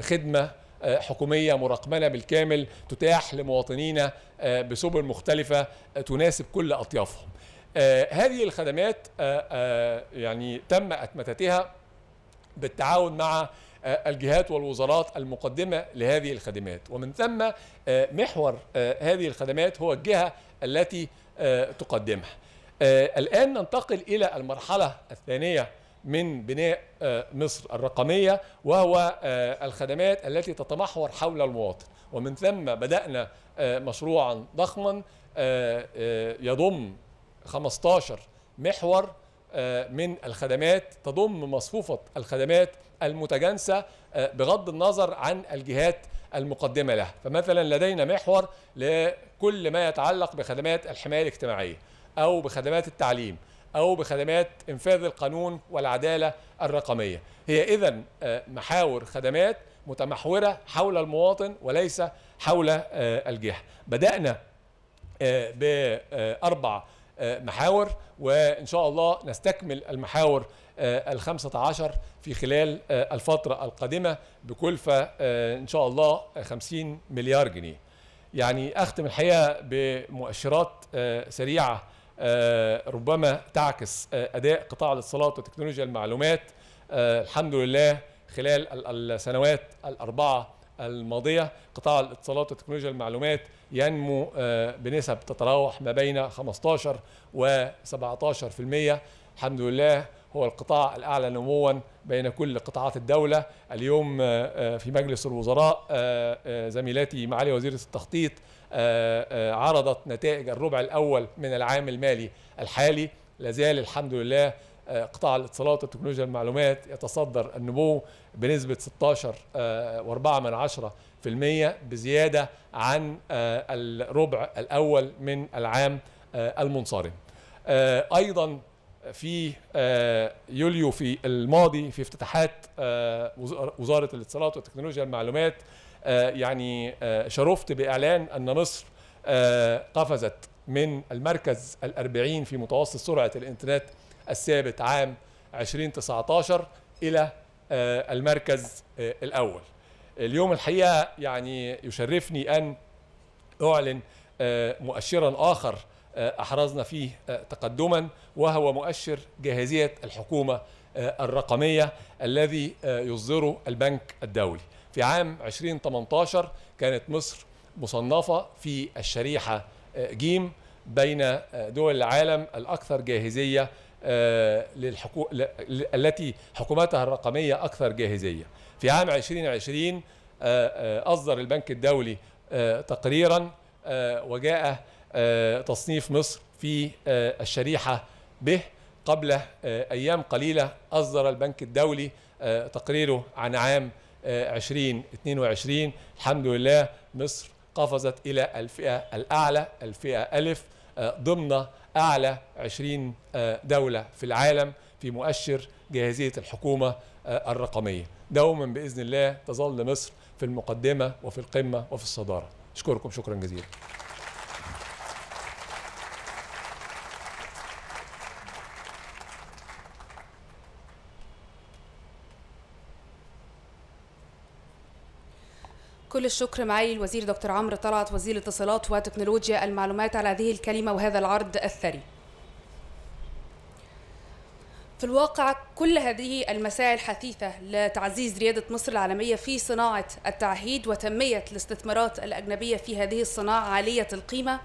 خدمة حكوميه مرقمنه بالكامل تتاح لمواطنينا آه، بسبل مختلفه آه، تناسب كل اطيافهم. آه، هذه الخدمات يعني تم اتمتتها بالتعاون مع الجهات والوزارات المقدمة لهذه الخدمات ومن ثم محور هذه الخدمات هو الجهة التي تقدمها الآن ننتقل إلى المرحلة الثانية من بناء آه، مصر الرقمية وهو آه، الخدمات التي تتمحور حول المواطن ومن ثم بدأنا آه، مشروعا ضخما يضم 15 محور من الخدمات تضم مصفوفة الخدمات المتجانسة بغض النظر عن الجهات المقدمة لها فمثلا لدينا محور لكل ما يتعلق بخدمات الحماية الاجتماعية أو بخدمات التعليم أو بخدمات إنفاذ القانون والعدالة الرقمية هي إذا آه، محاور خدمات متمحورة حول المواطن وليس حول آه، الجهة بدأنا آه، بأربع محاور وإن شاء الله نستكمل المحاور الخمسة عشر في خلال الفترة القادمة بكلفة إن شاء الله خمسين مليار جنيه يعني أختم الحقيقة بمؤشرات سريعة آه، ربما تعكس آه، اداء قطاع الاتصالات وتكنولوجيا المعلومات آه، الحمد لله خلال السنوات الاربعه الماضيه قطاع الاتصالات وتكنولوجيا المعلومات ينمو بنسب تتراوح ما بين 15 و 17% الحمد لله هو القطاع الأعلى نموا بين كل قطاعات الدولة اليوم في مجلس الوزراء زميلاتي معالي وزيرة التخطيط آه، آه، عرضت نتائج الربع الأول من العام المالي الحالي لازال الحمد لله آه، قطاع الاتصالات وتكنولوجيا المعلومات يتصدر النمو بنسبة 16.4% بزيادة عن الربع الأول من العام المنصرم أيضا في يوليو في الماضي في افتتاحات وزارة الاتصالات وتكنولوجيا المعلومات آه، يعني آه، شرفت بإعلان أن مصر آه، قفزت من المركز الأربعين في متوسط سرعة الإنترنت الثابت عام 2019 إلى المركز الأول اليوم الحقيقة يعني يشرفني أن أعلن مؤشرا آخر أحرزنا فيه تقدما وهو مؤشر جاهزية الحكومة الرقمية الذي يصدره البنك الدولي في عام 2018 كانت مصر مصنفة في الشريحة آه، جيم بين آه، دول العالم الأكثر جاهزية آه، للحكو... التي حكوماتها الرقمية أكثر جاهزية في عام 2020 أصدر البنك الدولي تقريرا وجاء تصنيف مصر في الشريحة به قبل أيام قليلة أصدر البنك الدولي تقريره عن عام 2022 الحمد لله مصر قفزت إلى الفئة الأعلى الفئة ألف آه، ضمن أعلى 20 آه، دولة في العالم في مؤشر جاهزية الحكومة آه، الرقمية دوما بإذن الله تظل مصر في المقدمة وفي القمة وفي الصدارة أشكركم شكرا جزيلا كل الشكر معالي الوزير دكتور عمرو طلعت وزير الاتصالات وتكنولوجيا المعلومات على هذه الكلمة وهذا العرض الثري في الواقع كل هذه المساعي الحثيثة لتعزيز ريادة مصر العالمية في صناعة التعهيد وتنمية الاستثمارات الأجنبية في هذه الصناعة عالية القيمة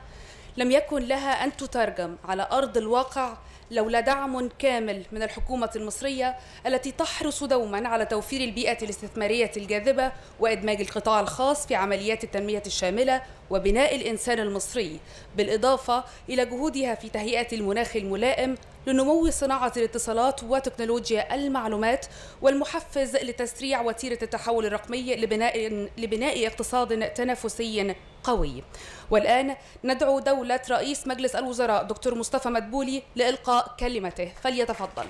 لم يكن لها أن تترجم على أرض الواقع لولا دعم كامل من الحكومة المصرية التي تحرص دوما على توفير البيئة الاستثمارية الجاذبة وإدماج القطاع الخاص في عمليات التنمية الشاملة وبناء الإنسان المصري بالإضافة إلى جهودها في تهيئة المناخ الملائم لنمو صناعة الاتصالات وتكنولوجيا المعلومات والمحفز لتسريع وتيرة التحول الرقمي لبناء, لبناء اقتصاد تنافسي قوي والآن ندعو دولة رئيس مجلس الوزراء دكتور مصطفى مدبولي لإلقاء كلمته فليتفضل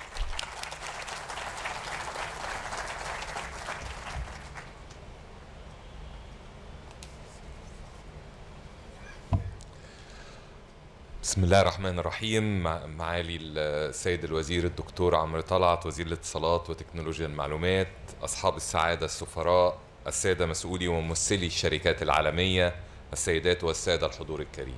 بسم الله الرحمن الرحيم معالي السيد الوزير الدكتور عمرو طلعت وزير الاتصالات وتكنولوجيا المعلومات أصحاب السعادة السفراء السادة مسؤولي وممثلي الشركات العالمية السيدات والسادة الحضور الكريم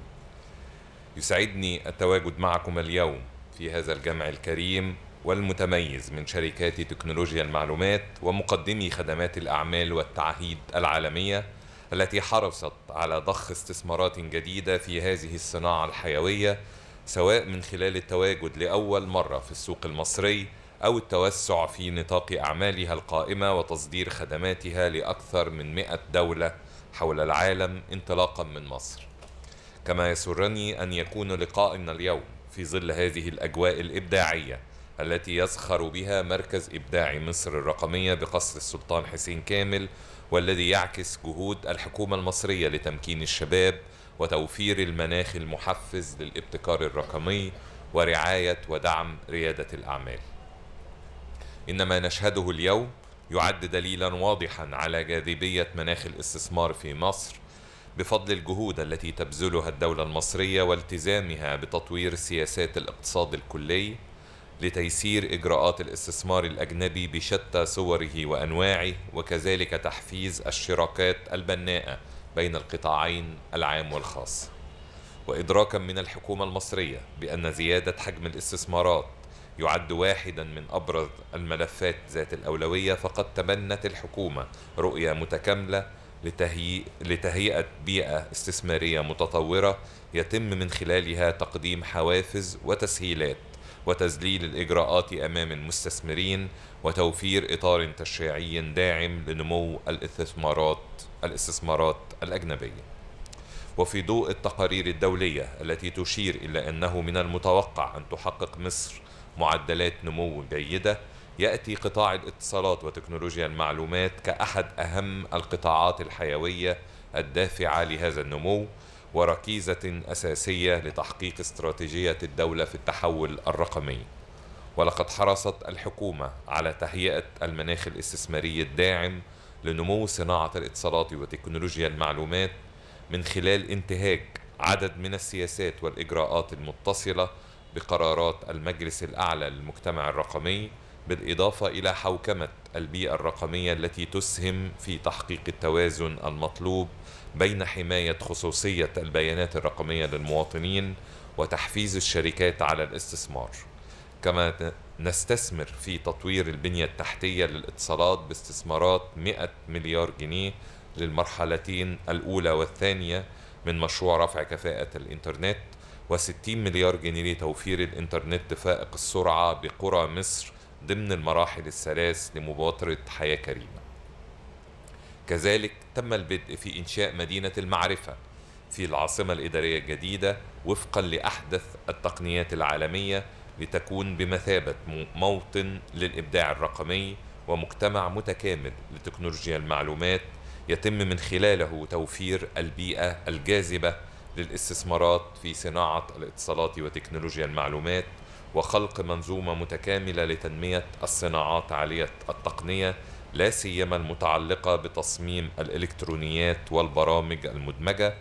يسعدني التواجد معكم اليوم في هذا الجمع الكريم والمتميز من شركات تكنولوجيا المعلومات ومقدمي خدمات الأعمال والتعهيد العالمية التي حرصت على ضخ استثمارات جديدة في هذه الصناعة الحيوية سواء من خلال التواجد لأول مرة في السوق المصري أو التوسع في نطاق أعمالها القائمة وتصدير خدماتها لأكثر من 100 دولة حول العالم انطلاقا من مصر. كما يسرني أن يكون لقائنا اليوم في ظل هذه الأجواء الإبداعية التي يزخر بها مركز إبداع مصر الرقمية بقصر السلطان حسين كامل والذي يعكس جهود الحكومة المصرية لتمكين الشباب وتوفير المناخ المحفز للابتكار الرقمي ورعاية ودعم ريادة الأعمال. إن ما نشهده اليوم يعد دليلا واضحا على جاذبية مناخ الاستثمار في مصر بفضل الجهود التي تبذلها الدولة المصرية والتزامها بتطوير سياسات الاقتصاد الكلي لتيسير إجراءات الاستثمار الأجنبي بشتى صوره وأنواعه وكذلك تحفيز الشراكات البناءة بين القطاعين العام والخاص وإدراكا من الحكومة المصرية بأن زيادة حجم الاستثمارات يعد واحدا من أبرز الملفات ذات الأولوية فقد تبنت الحكومة رؤية متكاملة لتهيئ لتهيئة بيئة استثمارية متطورة يتم من خلالها تقديم حوافز وتسهيلات وتذليل الإجراءات أمام المستثمرين وتوفير إطار تشريعي داعم لنمو الاستثمارات الاستثمارات الأجنبية. وفي ضوء التقارير الدولية التي تشير إلى أنه من المتوقع أن تحقق مصر معدلات نمو جيدة يأتي قطاع الاتصالات وتكنولوجيا المعلومات كأحد أهم القطاعات الحيوية الدافعة لهذا النمو وركيزة أساسية لتحقيق استراتيجية الدولة في التحول الرقمي ولقد حرصت الحكومة على تهيئة المناخ الاستثماري الداعم لنمو صناعة الاتصالات وتكنولوجيا المعلومات من خلال انتهاك عدد من السياسات والإجراءات المتصلة بقرارات المجلس الأعلى للمجتمع الرقمي بالإضافة إلى حوكمة البيئة الرقمية التي تسهم في تحقيق التوازن المطلوب بين حماية خصوصية البيانات الرقمية للمواطنين وتحفيز الشركات على الاستثمار كما نستثمر في تطوير البنية التحتية للاتصالات باستثمارات 100 مليار جنيه للمرحلتين الأولى والثانية من مشروع رفع كفاءة الإنترنت و60 مليار جنيه لتوفير الإنترنت فائق السرعة بقرى مصر ضمن المراحل الثلاث لمبادرة حياة كريمة كذلك تم البدء في إنشاء مدينة المعرفة في العاصمة الإدارية الجديدة وفقا لأحدث التقنيات العالمية لتكون بمثابة موطن للإبداع الرقمي ومجتمع متكامل لتكنولوجيا المعلومات يتم من خلاله توفير البيئة الجاذبة للاستثمارات في صناعة الاتصالات وتكنولوجيا المعلومات وخلق منظومة متكاملة لتنمية الصناعات عالية التقنية لا سيما المتعلقة بتصميم الإلكترونيات والبرامج المدمجة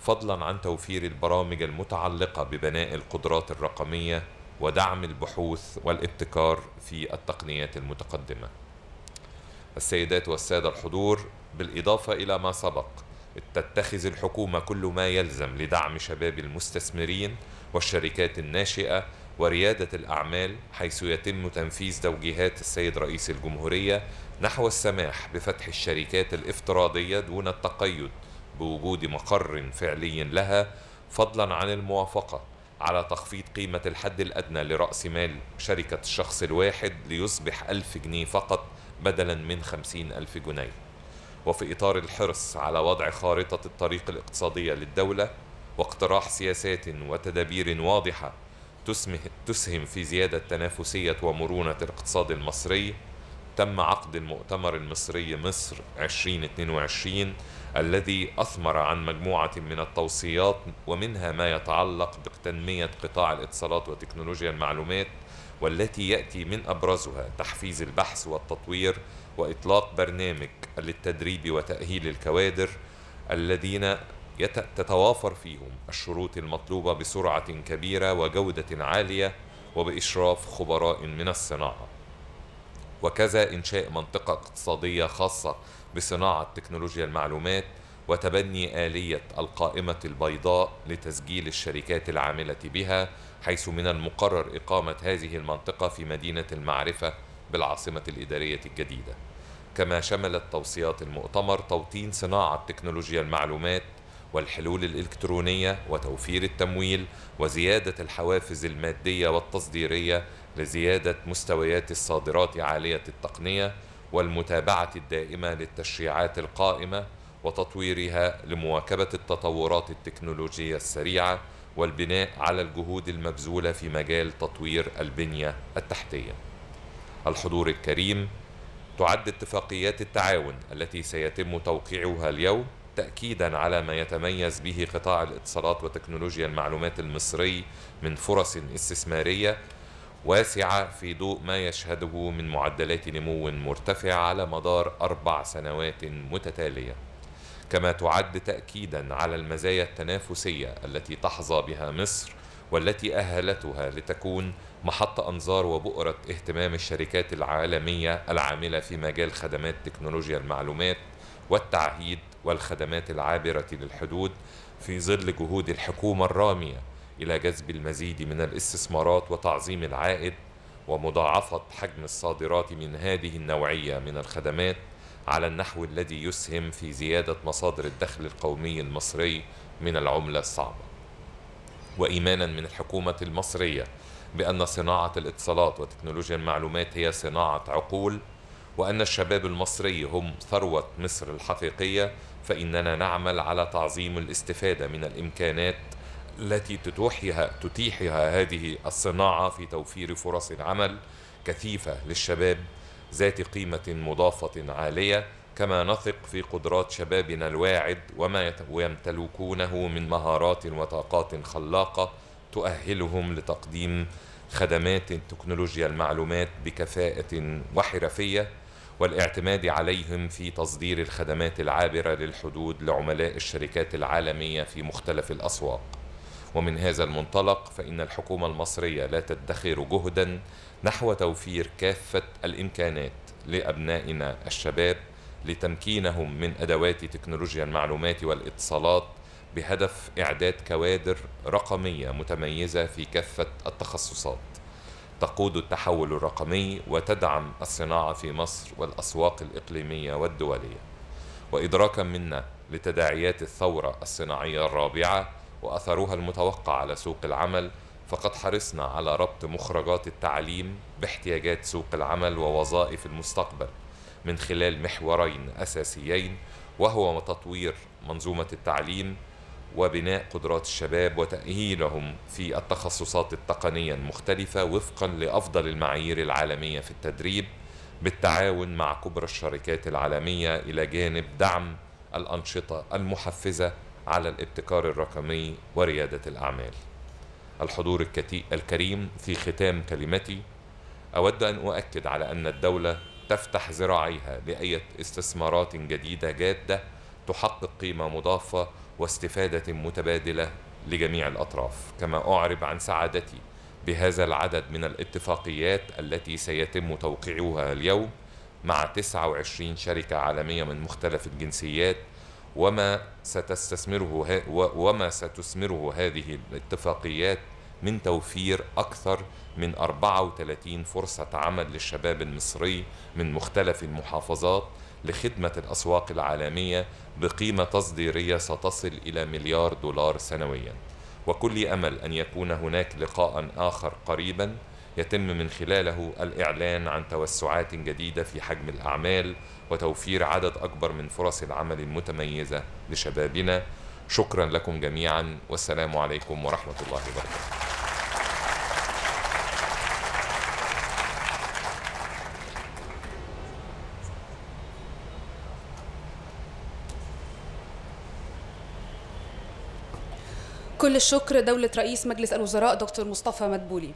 فضلا عن توفير البرامج المتعلقة ببناء القدرات الرقمية ودعم البحوث والابتكار في التقنيات المتقدمة. السيدات والسادة الحضور بالإضافة إلى ما سبق تتخذ الحكومة كل ما يلزم لدعم شباب المستثمرين والشركات الناشئة وريادة الأعمال حيث يتم تنفيذ توجيهات السيد رئيس الجمهورية نحو السماح بفتح الشركات الافتراضية دون التقيد بوجود مقر فعلي لها فضلا عن الموافقة على تخفيض قيمة الحد الأدنى لرأس مال شركة الشخص الواحد ليصبح ألف جنيه فقط بدلا من خمسين ألف جنيه وفي إطار الحرص على وضع خارطة الطريق الاقتصادية للدولة واقتراح سياسات وتدابير واضحة تسهم في زيادة تنافسية ومرونة الاقتصاد المصري تم عقد المؤتمر المصري مصر 2022 الذي أثمر عن مجموعة من التوصيات ومنها ما يتعلق بتنمية قطاع الاتصالات وتكنولوجيا المعلومات والتي يأتي من أبرزها تحفيز البحث والتطوير وإطلاق برنامج للتدريب وتأهيل الكوادر الذين تتوافر فيهم الشروط المطلوبة بسرعة كبيرة وجودة عالية وبإشراف خبراء من الصناعة وكذا إنشاء منطقة اقتصادية خاصة بصناعة تكنولوجيا المعلومات وتبني آلية القائمة البيضاء لتسجيل الشركات العاملة بها حيث من المقرر إقامة هذه المنطقة في مدينة المعرفة بالعاصمة الإدارية الجديدة كما شملت توصيات المؤتمر توطين صناعة تكنولوجيا المعلومات والحلول الإلكترونية وتوفير التمويل وزيادة الحوافز المادية والتصديرية لزيادة مستويات الصادرات عالية التقنية والمتابعة الدائمة للتشريعات القائمة وتطويرها لمواكبة التطورات التكنولوجية السريعة والبناء على الجهود المبذولة في مجال تطوير البنية التحتية. الحضور الكريم تعد اتفاقيات التعاون التي سيتم توقيعها اليوم تأكيدا على ما يتميز به قطاع الاتصالات وتكنولوجيا المعلومات المصري من فرص استثمارية واسعة في ضوء ما يشهده من معدلات نمو مرتفع على مدار أربع سنوات متتالية كما تعد تأكيدا على المزايا التنافسية التي تحظى بها مصر والتي أهلتها لتكون محط أنظار وبؤرة اهتمام الشركات العالمية العاملة في مجال خدمات تكنولوجيا المعلومات والتعهيد والخدمات العابرة للحدود في ظل جهود الحكومة الرامية إلى جذب المزيد من الاستثمارات وتعظيم العائد ومضاعفة حجم الصادرات من هذه النوعية من الخدمات على النحو الذي يسهم في زيادة مصادر الدخل القومي المصري من العملة الصعبة. وإيمانا من الحكومة المصرية بأن صناعة الاتصالات وتكنولوجيا المعلومات هي صناعة عقول وأن الشباب المصري هم ثروة مصر الحقيقية فإننا نعمل على تعظيم الاستفادة من الإمكانات التي تتوحيها تتيحها هذه الصناعة في توفير فرص عمل كثيفة للشباب ذات قيمة مضافة عالية كما نثق في قدرات شبابنا الواعد وما يمتلكونه من مهارات وطاقات خلاقة تؤهلهم لتقديم خدمات تكنولوجيا المعلومات بكفاءة وحرفية والاعتماد عليهم في تصدير الخدمات العابرة للحدود لعملاء الشركات العالمية في مختلف الأسواق ومن هذا المنطلق فإن الحكومة المصرية لا تدخر جهدا نحو توفير كافة الإمكانات لأبنائنا الشباب لتمكينهم من أدوات تكنولوجيا المعلومات والاتصالات بهدف إعداد كوادر رقمية متميزة في كافة التخصصات تقود التحول الرقمي وتدعم الصناعة في مصر والأسواق الإقليمية والدولية وإدراكا منا لتداعيات الثورة الصناعية الرابعة وأثرها المتوقع على سوق العمل فقد حرصنا على ربط مخرجات التعليم باحتياجات سوق العمل ووظائف المستقبل من خلال محورين أساسيين وهو تطوير منظومة التعليم وبناء قدرات الشباب وتأهيلهم في التخصصات التقنية المختلفة وفقا لأفضل المعايير العالمية في التدريب بالتعاون مع كبرى الشركات العالمية إلى جانب دعم الأنشطة المحفزة على الابتكار الرقمي وريادة الأعمال. الحضور الكريم في ختام كلمتي أود أن أؤكد على أن الدولة تفتح ذراعيها لأية استثمارات جديدة جادة تحقق قيمة مضافة واستفادة متبادلة لجميع الأطراف كما أعرب عن سعادتي بهذا العدد من الاتفاقيات التي سيتم توقيعها اليوم مع 29 شركة عالمية من مختلف الجنسيات وما ستستثمره وما ستثمره هذه الاتفاقيات من توفير أكثر من 34 فرصة عمل للشباب المصري من مختلف المحافظات لخدمة الأسواق العالمية بقيمة تصديرية ستصل إلى مليار دولار سنوياً وكل أمل أن يكون هناك لقاء آخر قريباً يتم من خلاله الإعلان عن توسعات جديدة في حجم الأعمال وتوفير عدد أكبر من فرص العمل المتميزة لشبابنا شكرا لكم جميعا والسلام عليكم ورحمة الله وبركاته كل الشكر دولة رئيس مجلس الوزراء دكتور مصطفى مدبولي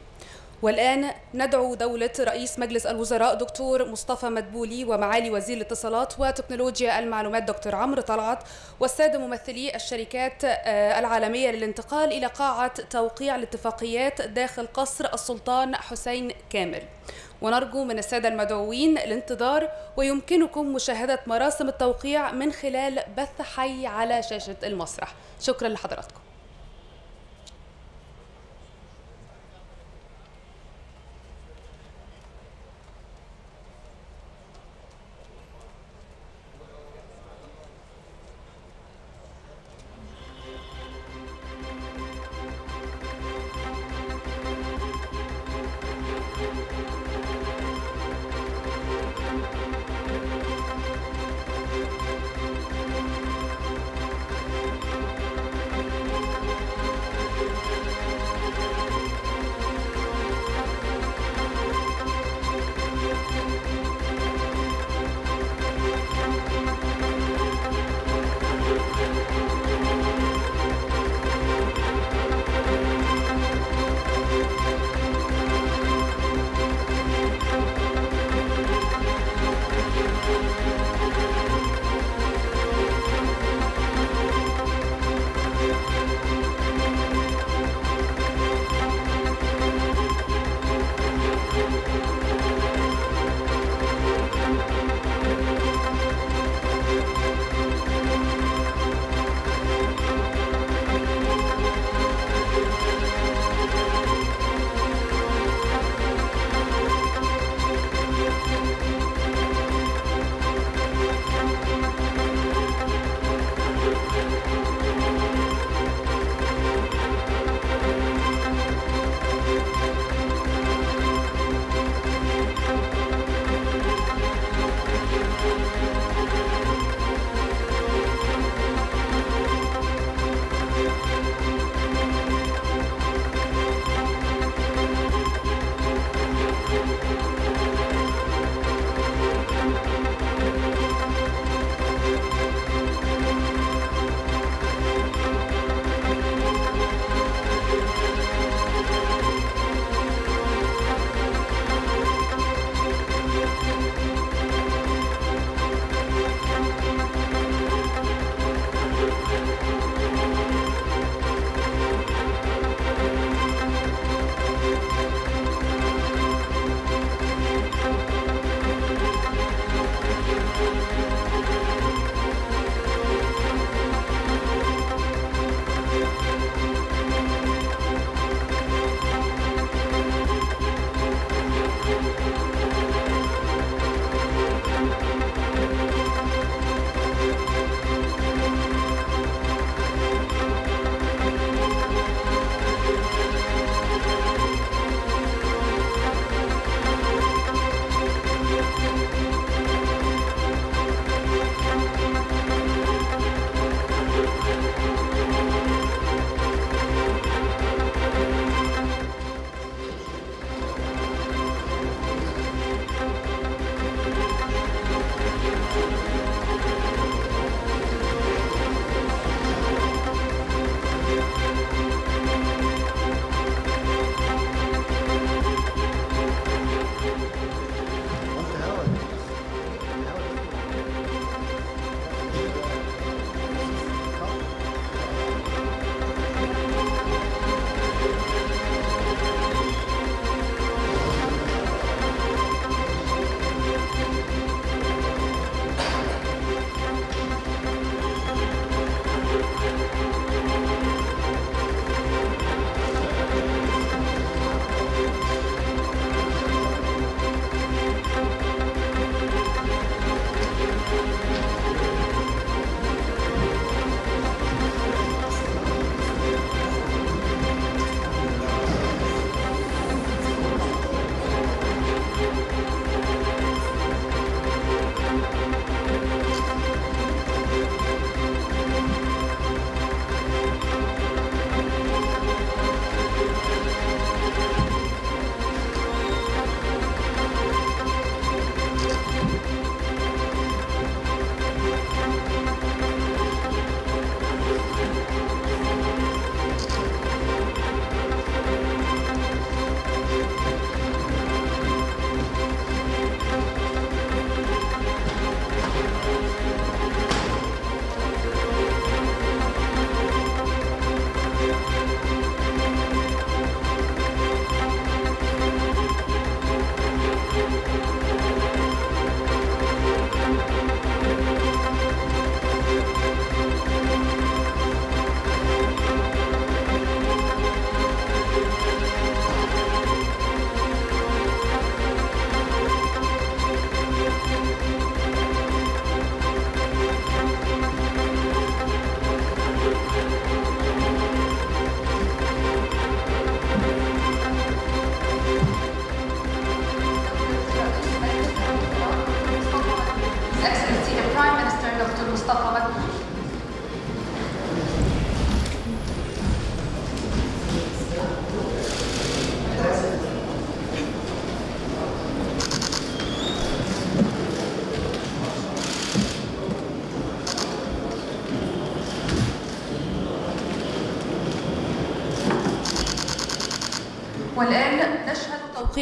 والآن ندعو دولة رئيس مجلس الوزراء دكتور مصطفى مدبولي ومعالي وزير الاتصالات وتكنولوجيا المعلومات دكتور عمرو طلعت والسادة ممثلي الشركات آه، العالمية للانتقال إلى قاعة توقيع الاتفاقيات داخل قصر السلطان حسين كامل ونرجو من السادة المدعوين الانتظار ويمكنكم مشاهدة مراسم التوقيع من خلال بث حي على شاشة المسرح شكرا لحضراتكم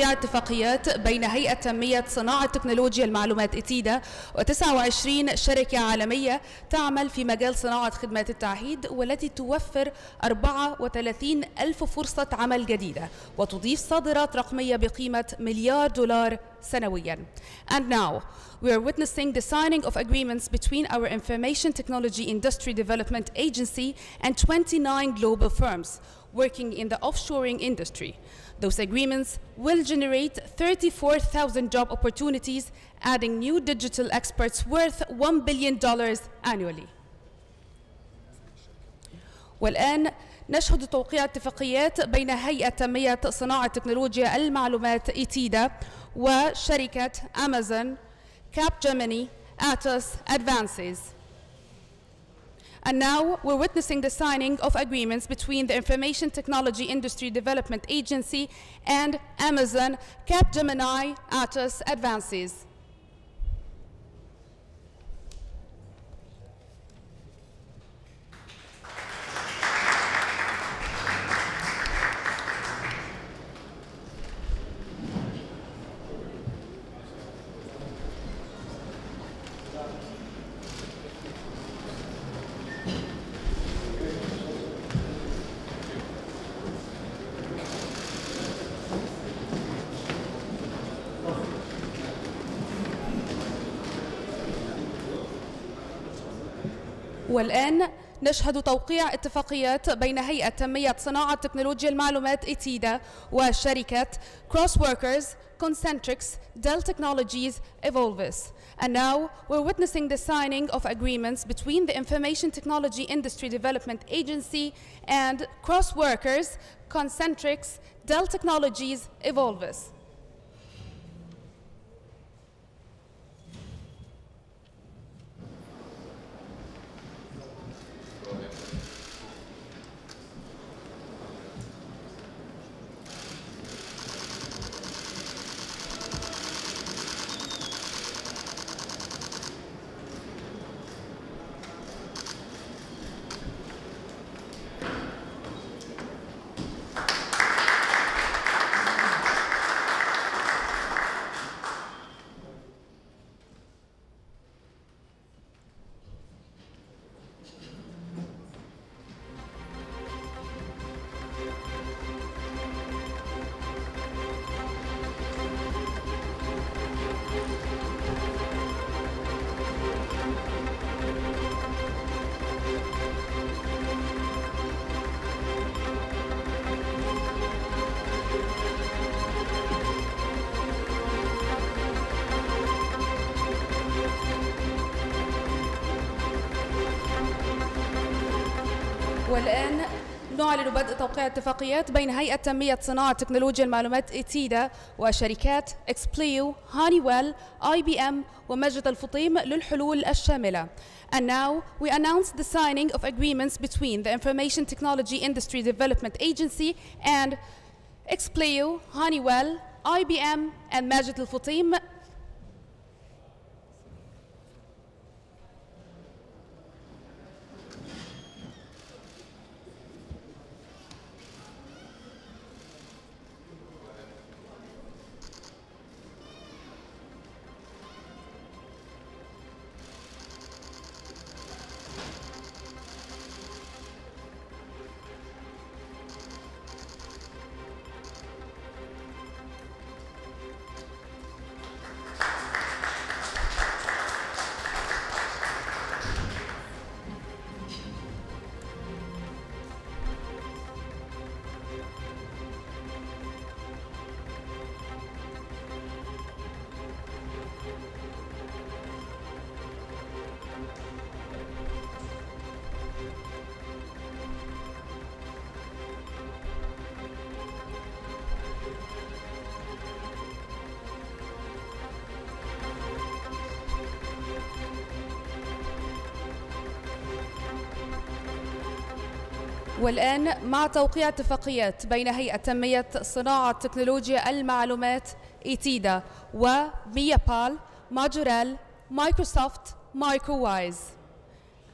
توقيع اتفاقيات بين هيئة تنمية صناعة تكنولوجيا المعلومات إتيدا و29 شركة عالمية تعمل في مجال صناعة خدمات التعهيد والتي توفر 34 ألف فرصة عمل جديدة وتضيف صادرات رقمية بقيمة مليار دولار سنويا. And now we are witnessing the signing of agreements between our information technology industry development agency and 29 global firms working in the offshoring industry. Those agreements will generate 34,000 job opportunities, adding new digital experts worth $1 billion annually. والآن نشهد توقيع اتفاقيات بين هيئة تنمية صناعة تكنولوجيا المعلومات إيتيدا وشركة أمازون كاب جيميني أتوس أدفانسز and now we're witnessing the signing of agreements between the Information Technology Industry Development Agency and Amazon, Capgemini, Atos Advances. والآن نشهد توقيع اتفاقيات بين هيئة تنمية صناعة تكنولوجيا المعلومات إتيدا وشركة كروس وركرز Concentrix, Dell Technologies, Evolvis. And now we're witnessing the signing of agreements between the Information Technology Industry Development Agency and cross workers, Concentrix, Dell Technologies, Evolvis. والآن نعلن بدء توقيع اتفاقيات بين هيئة تنمية صناعة تكنولوجيا المعلومات إتيدا وشركات إكسبليو، هانيويل، آي بي إم ومجد الفطيم للحلول الشاملة. And now we announce the signing of agreements between the Information Technology Industry Development Agency and Explayo, Honeywell, IBM and Majid al futim والآن مع توقيع اتفاقيات بين هيئة تنمية صناعة تكنولوجيا المعلومات إيتيدا وميابال Majorel, Microsoft, MicroWise.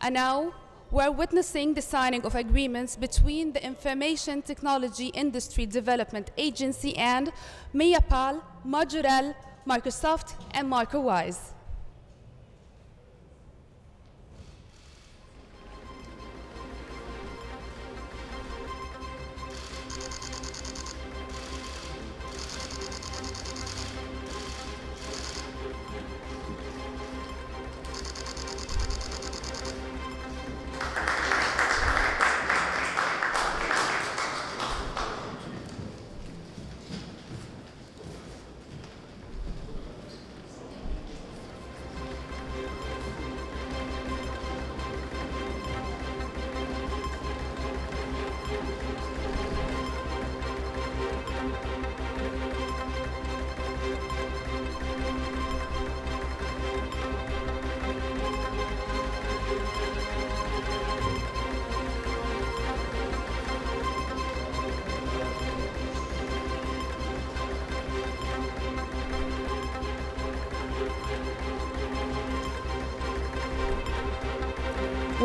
And now we're witnessing the signing of agreements between the Information Technology Industry Development Agency and Miapal, Majorel, Microsoft, and MicroWise.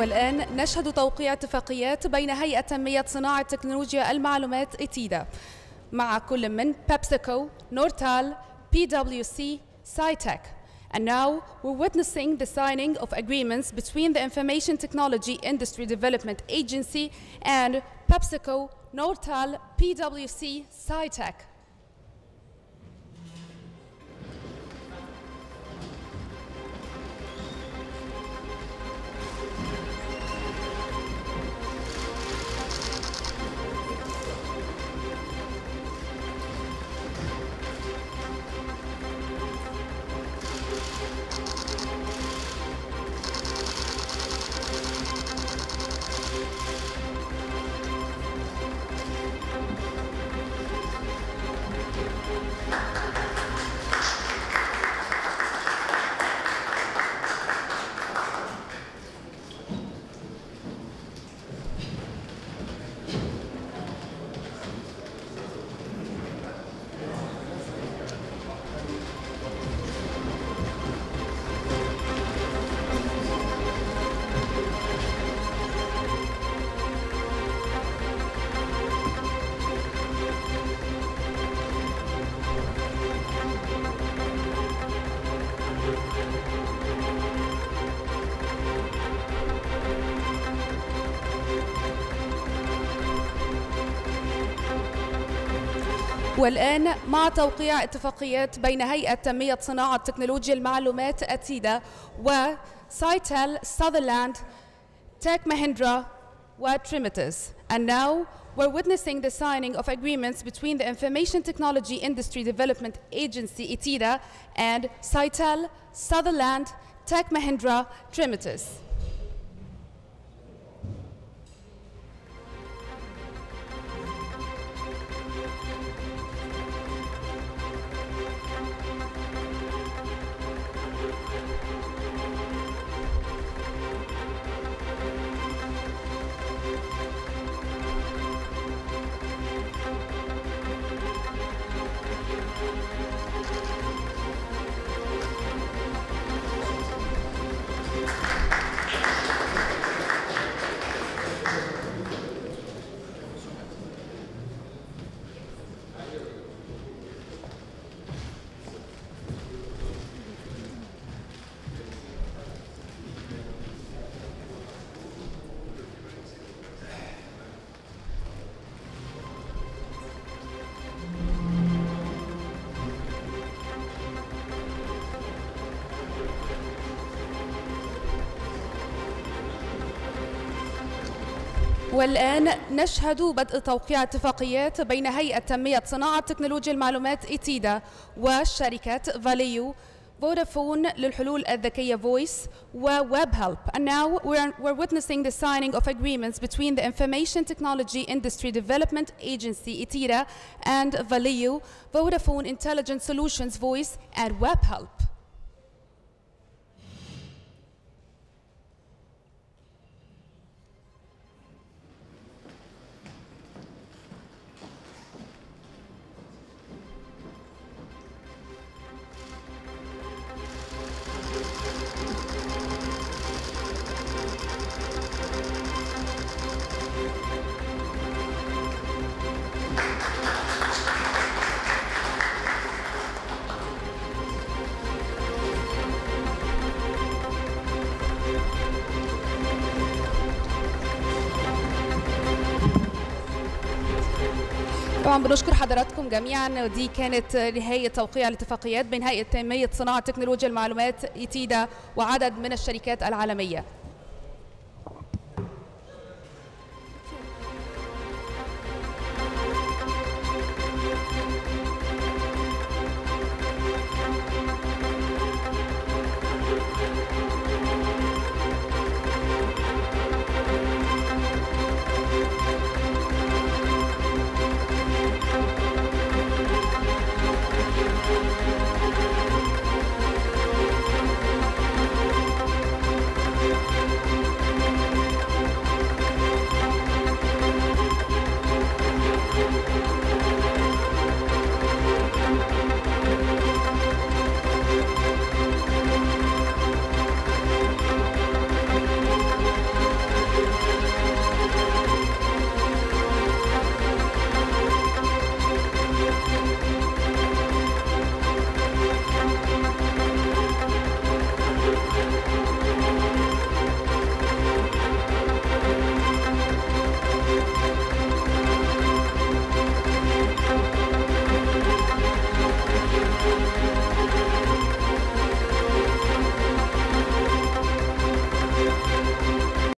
والآن نشهد توقيع اتفاقيات بين هيئة تنمية صناعة تكنولوجيا المعلومات إتيدا مع كل من بيبسيكو، نورتال، PepsiCo, Nortal, PwC, SciTech. And now we're witnessing the signing of agreements between the Information Technology Industry Development Agency and PepsiCo, Nortal, PwC, SciTech. والآن مع توقيع اتفاقيات بين هيئة تنمية صناعة تكنولوجيا المعلومات أتيدا وسايتل ساذرلاند Tech مهندرا were Trimitus. And now we're witnessing the signing of agreements between the Information Technology Industry Development Agency, ETIDA and Sitel, Sutherland, Tech Mahindra, Trimitus. والآن نشهد بدء توقيع اتفاقيات بين هيئة تنمية صناعة تكنولوجيا المعلومات إتيدا وشركة فاليو Vodafone للحلول الذكية Voice وويب هيلب. And now we're, we're witnessing the signing of agreements between the Information Technology Industry Development Agency ITIRA and Valeo, Vodafone Intelligent Solutions Voice and Web Help. بنشكر حضراتكم جميعا ودي كانت نهاية توقيع الاتفاقيات بين هيئة تنمية صناعة تكنولوجيا المعلومات ايتيدا وعدد من الشركات العالمية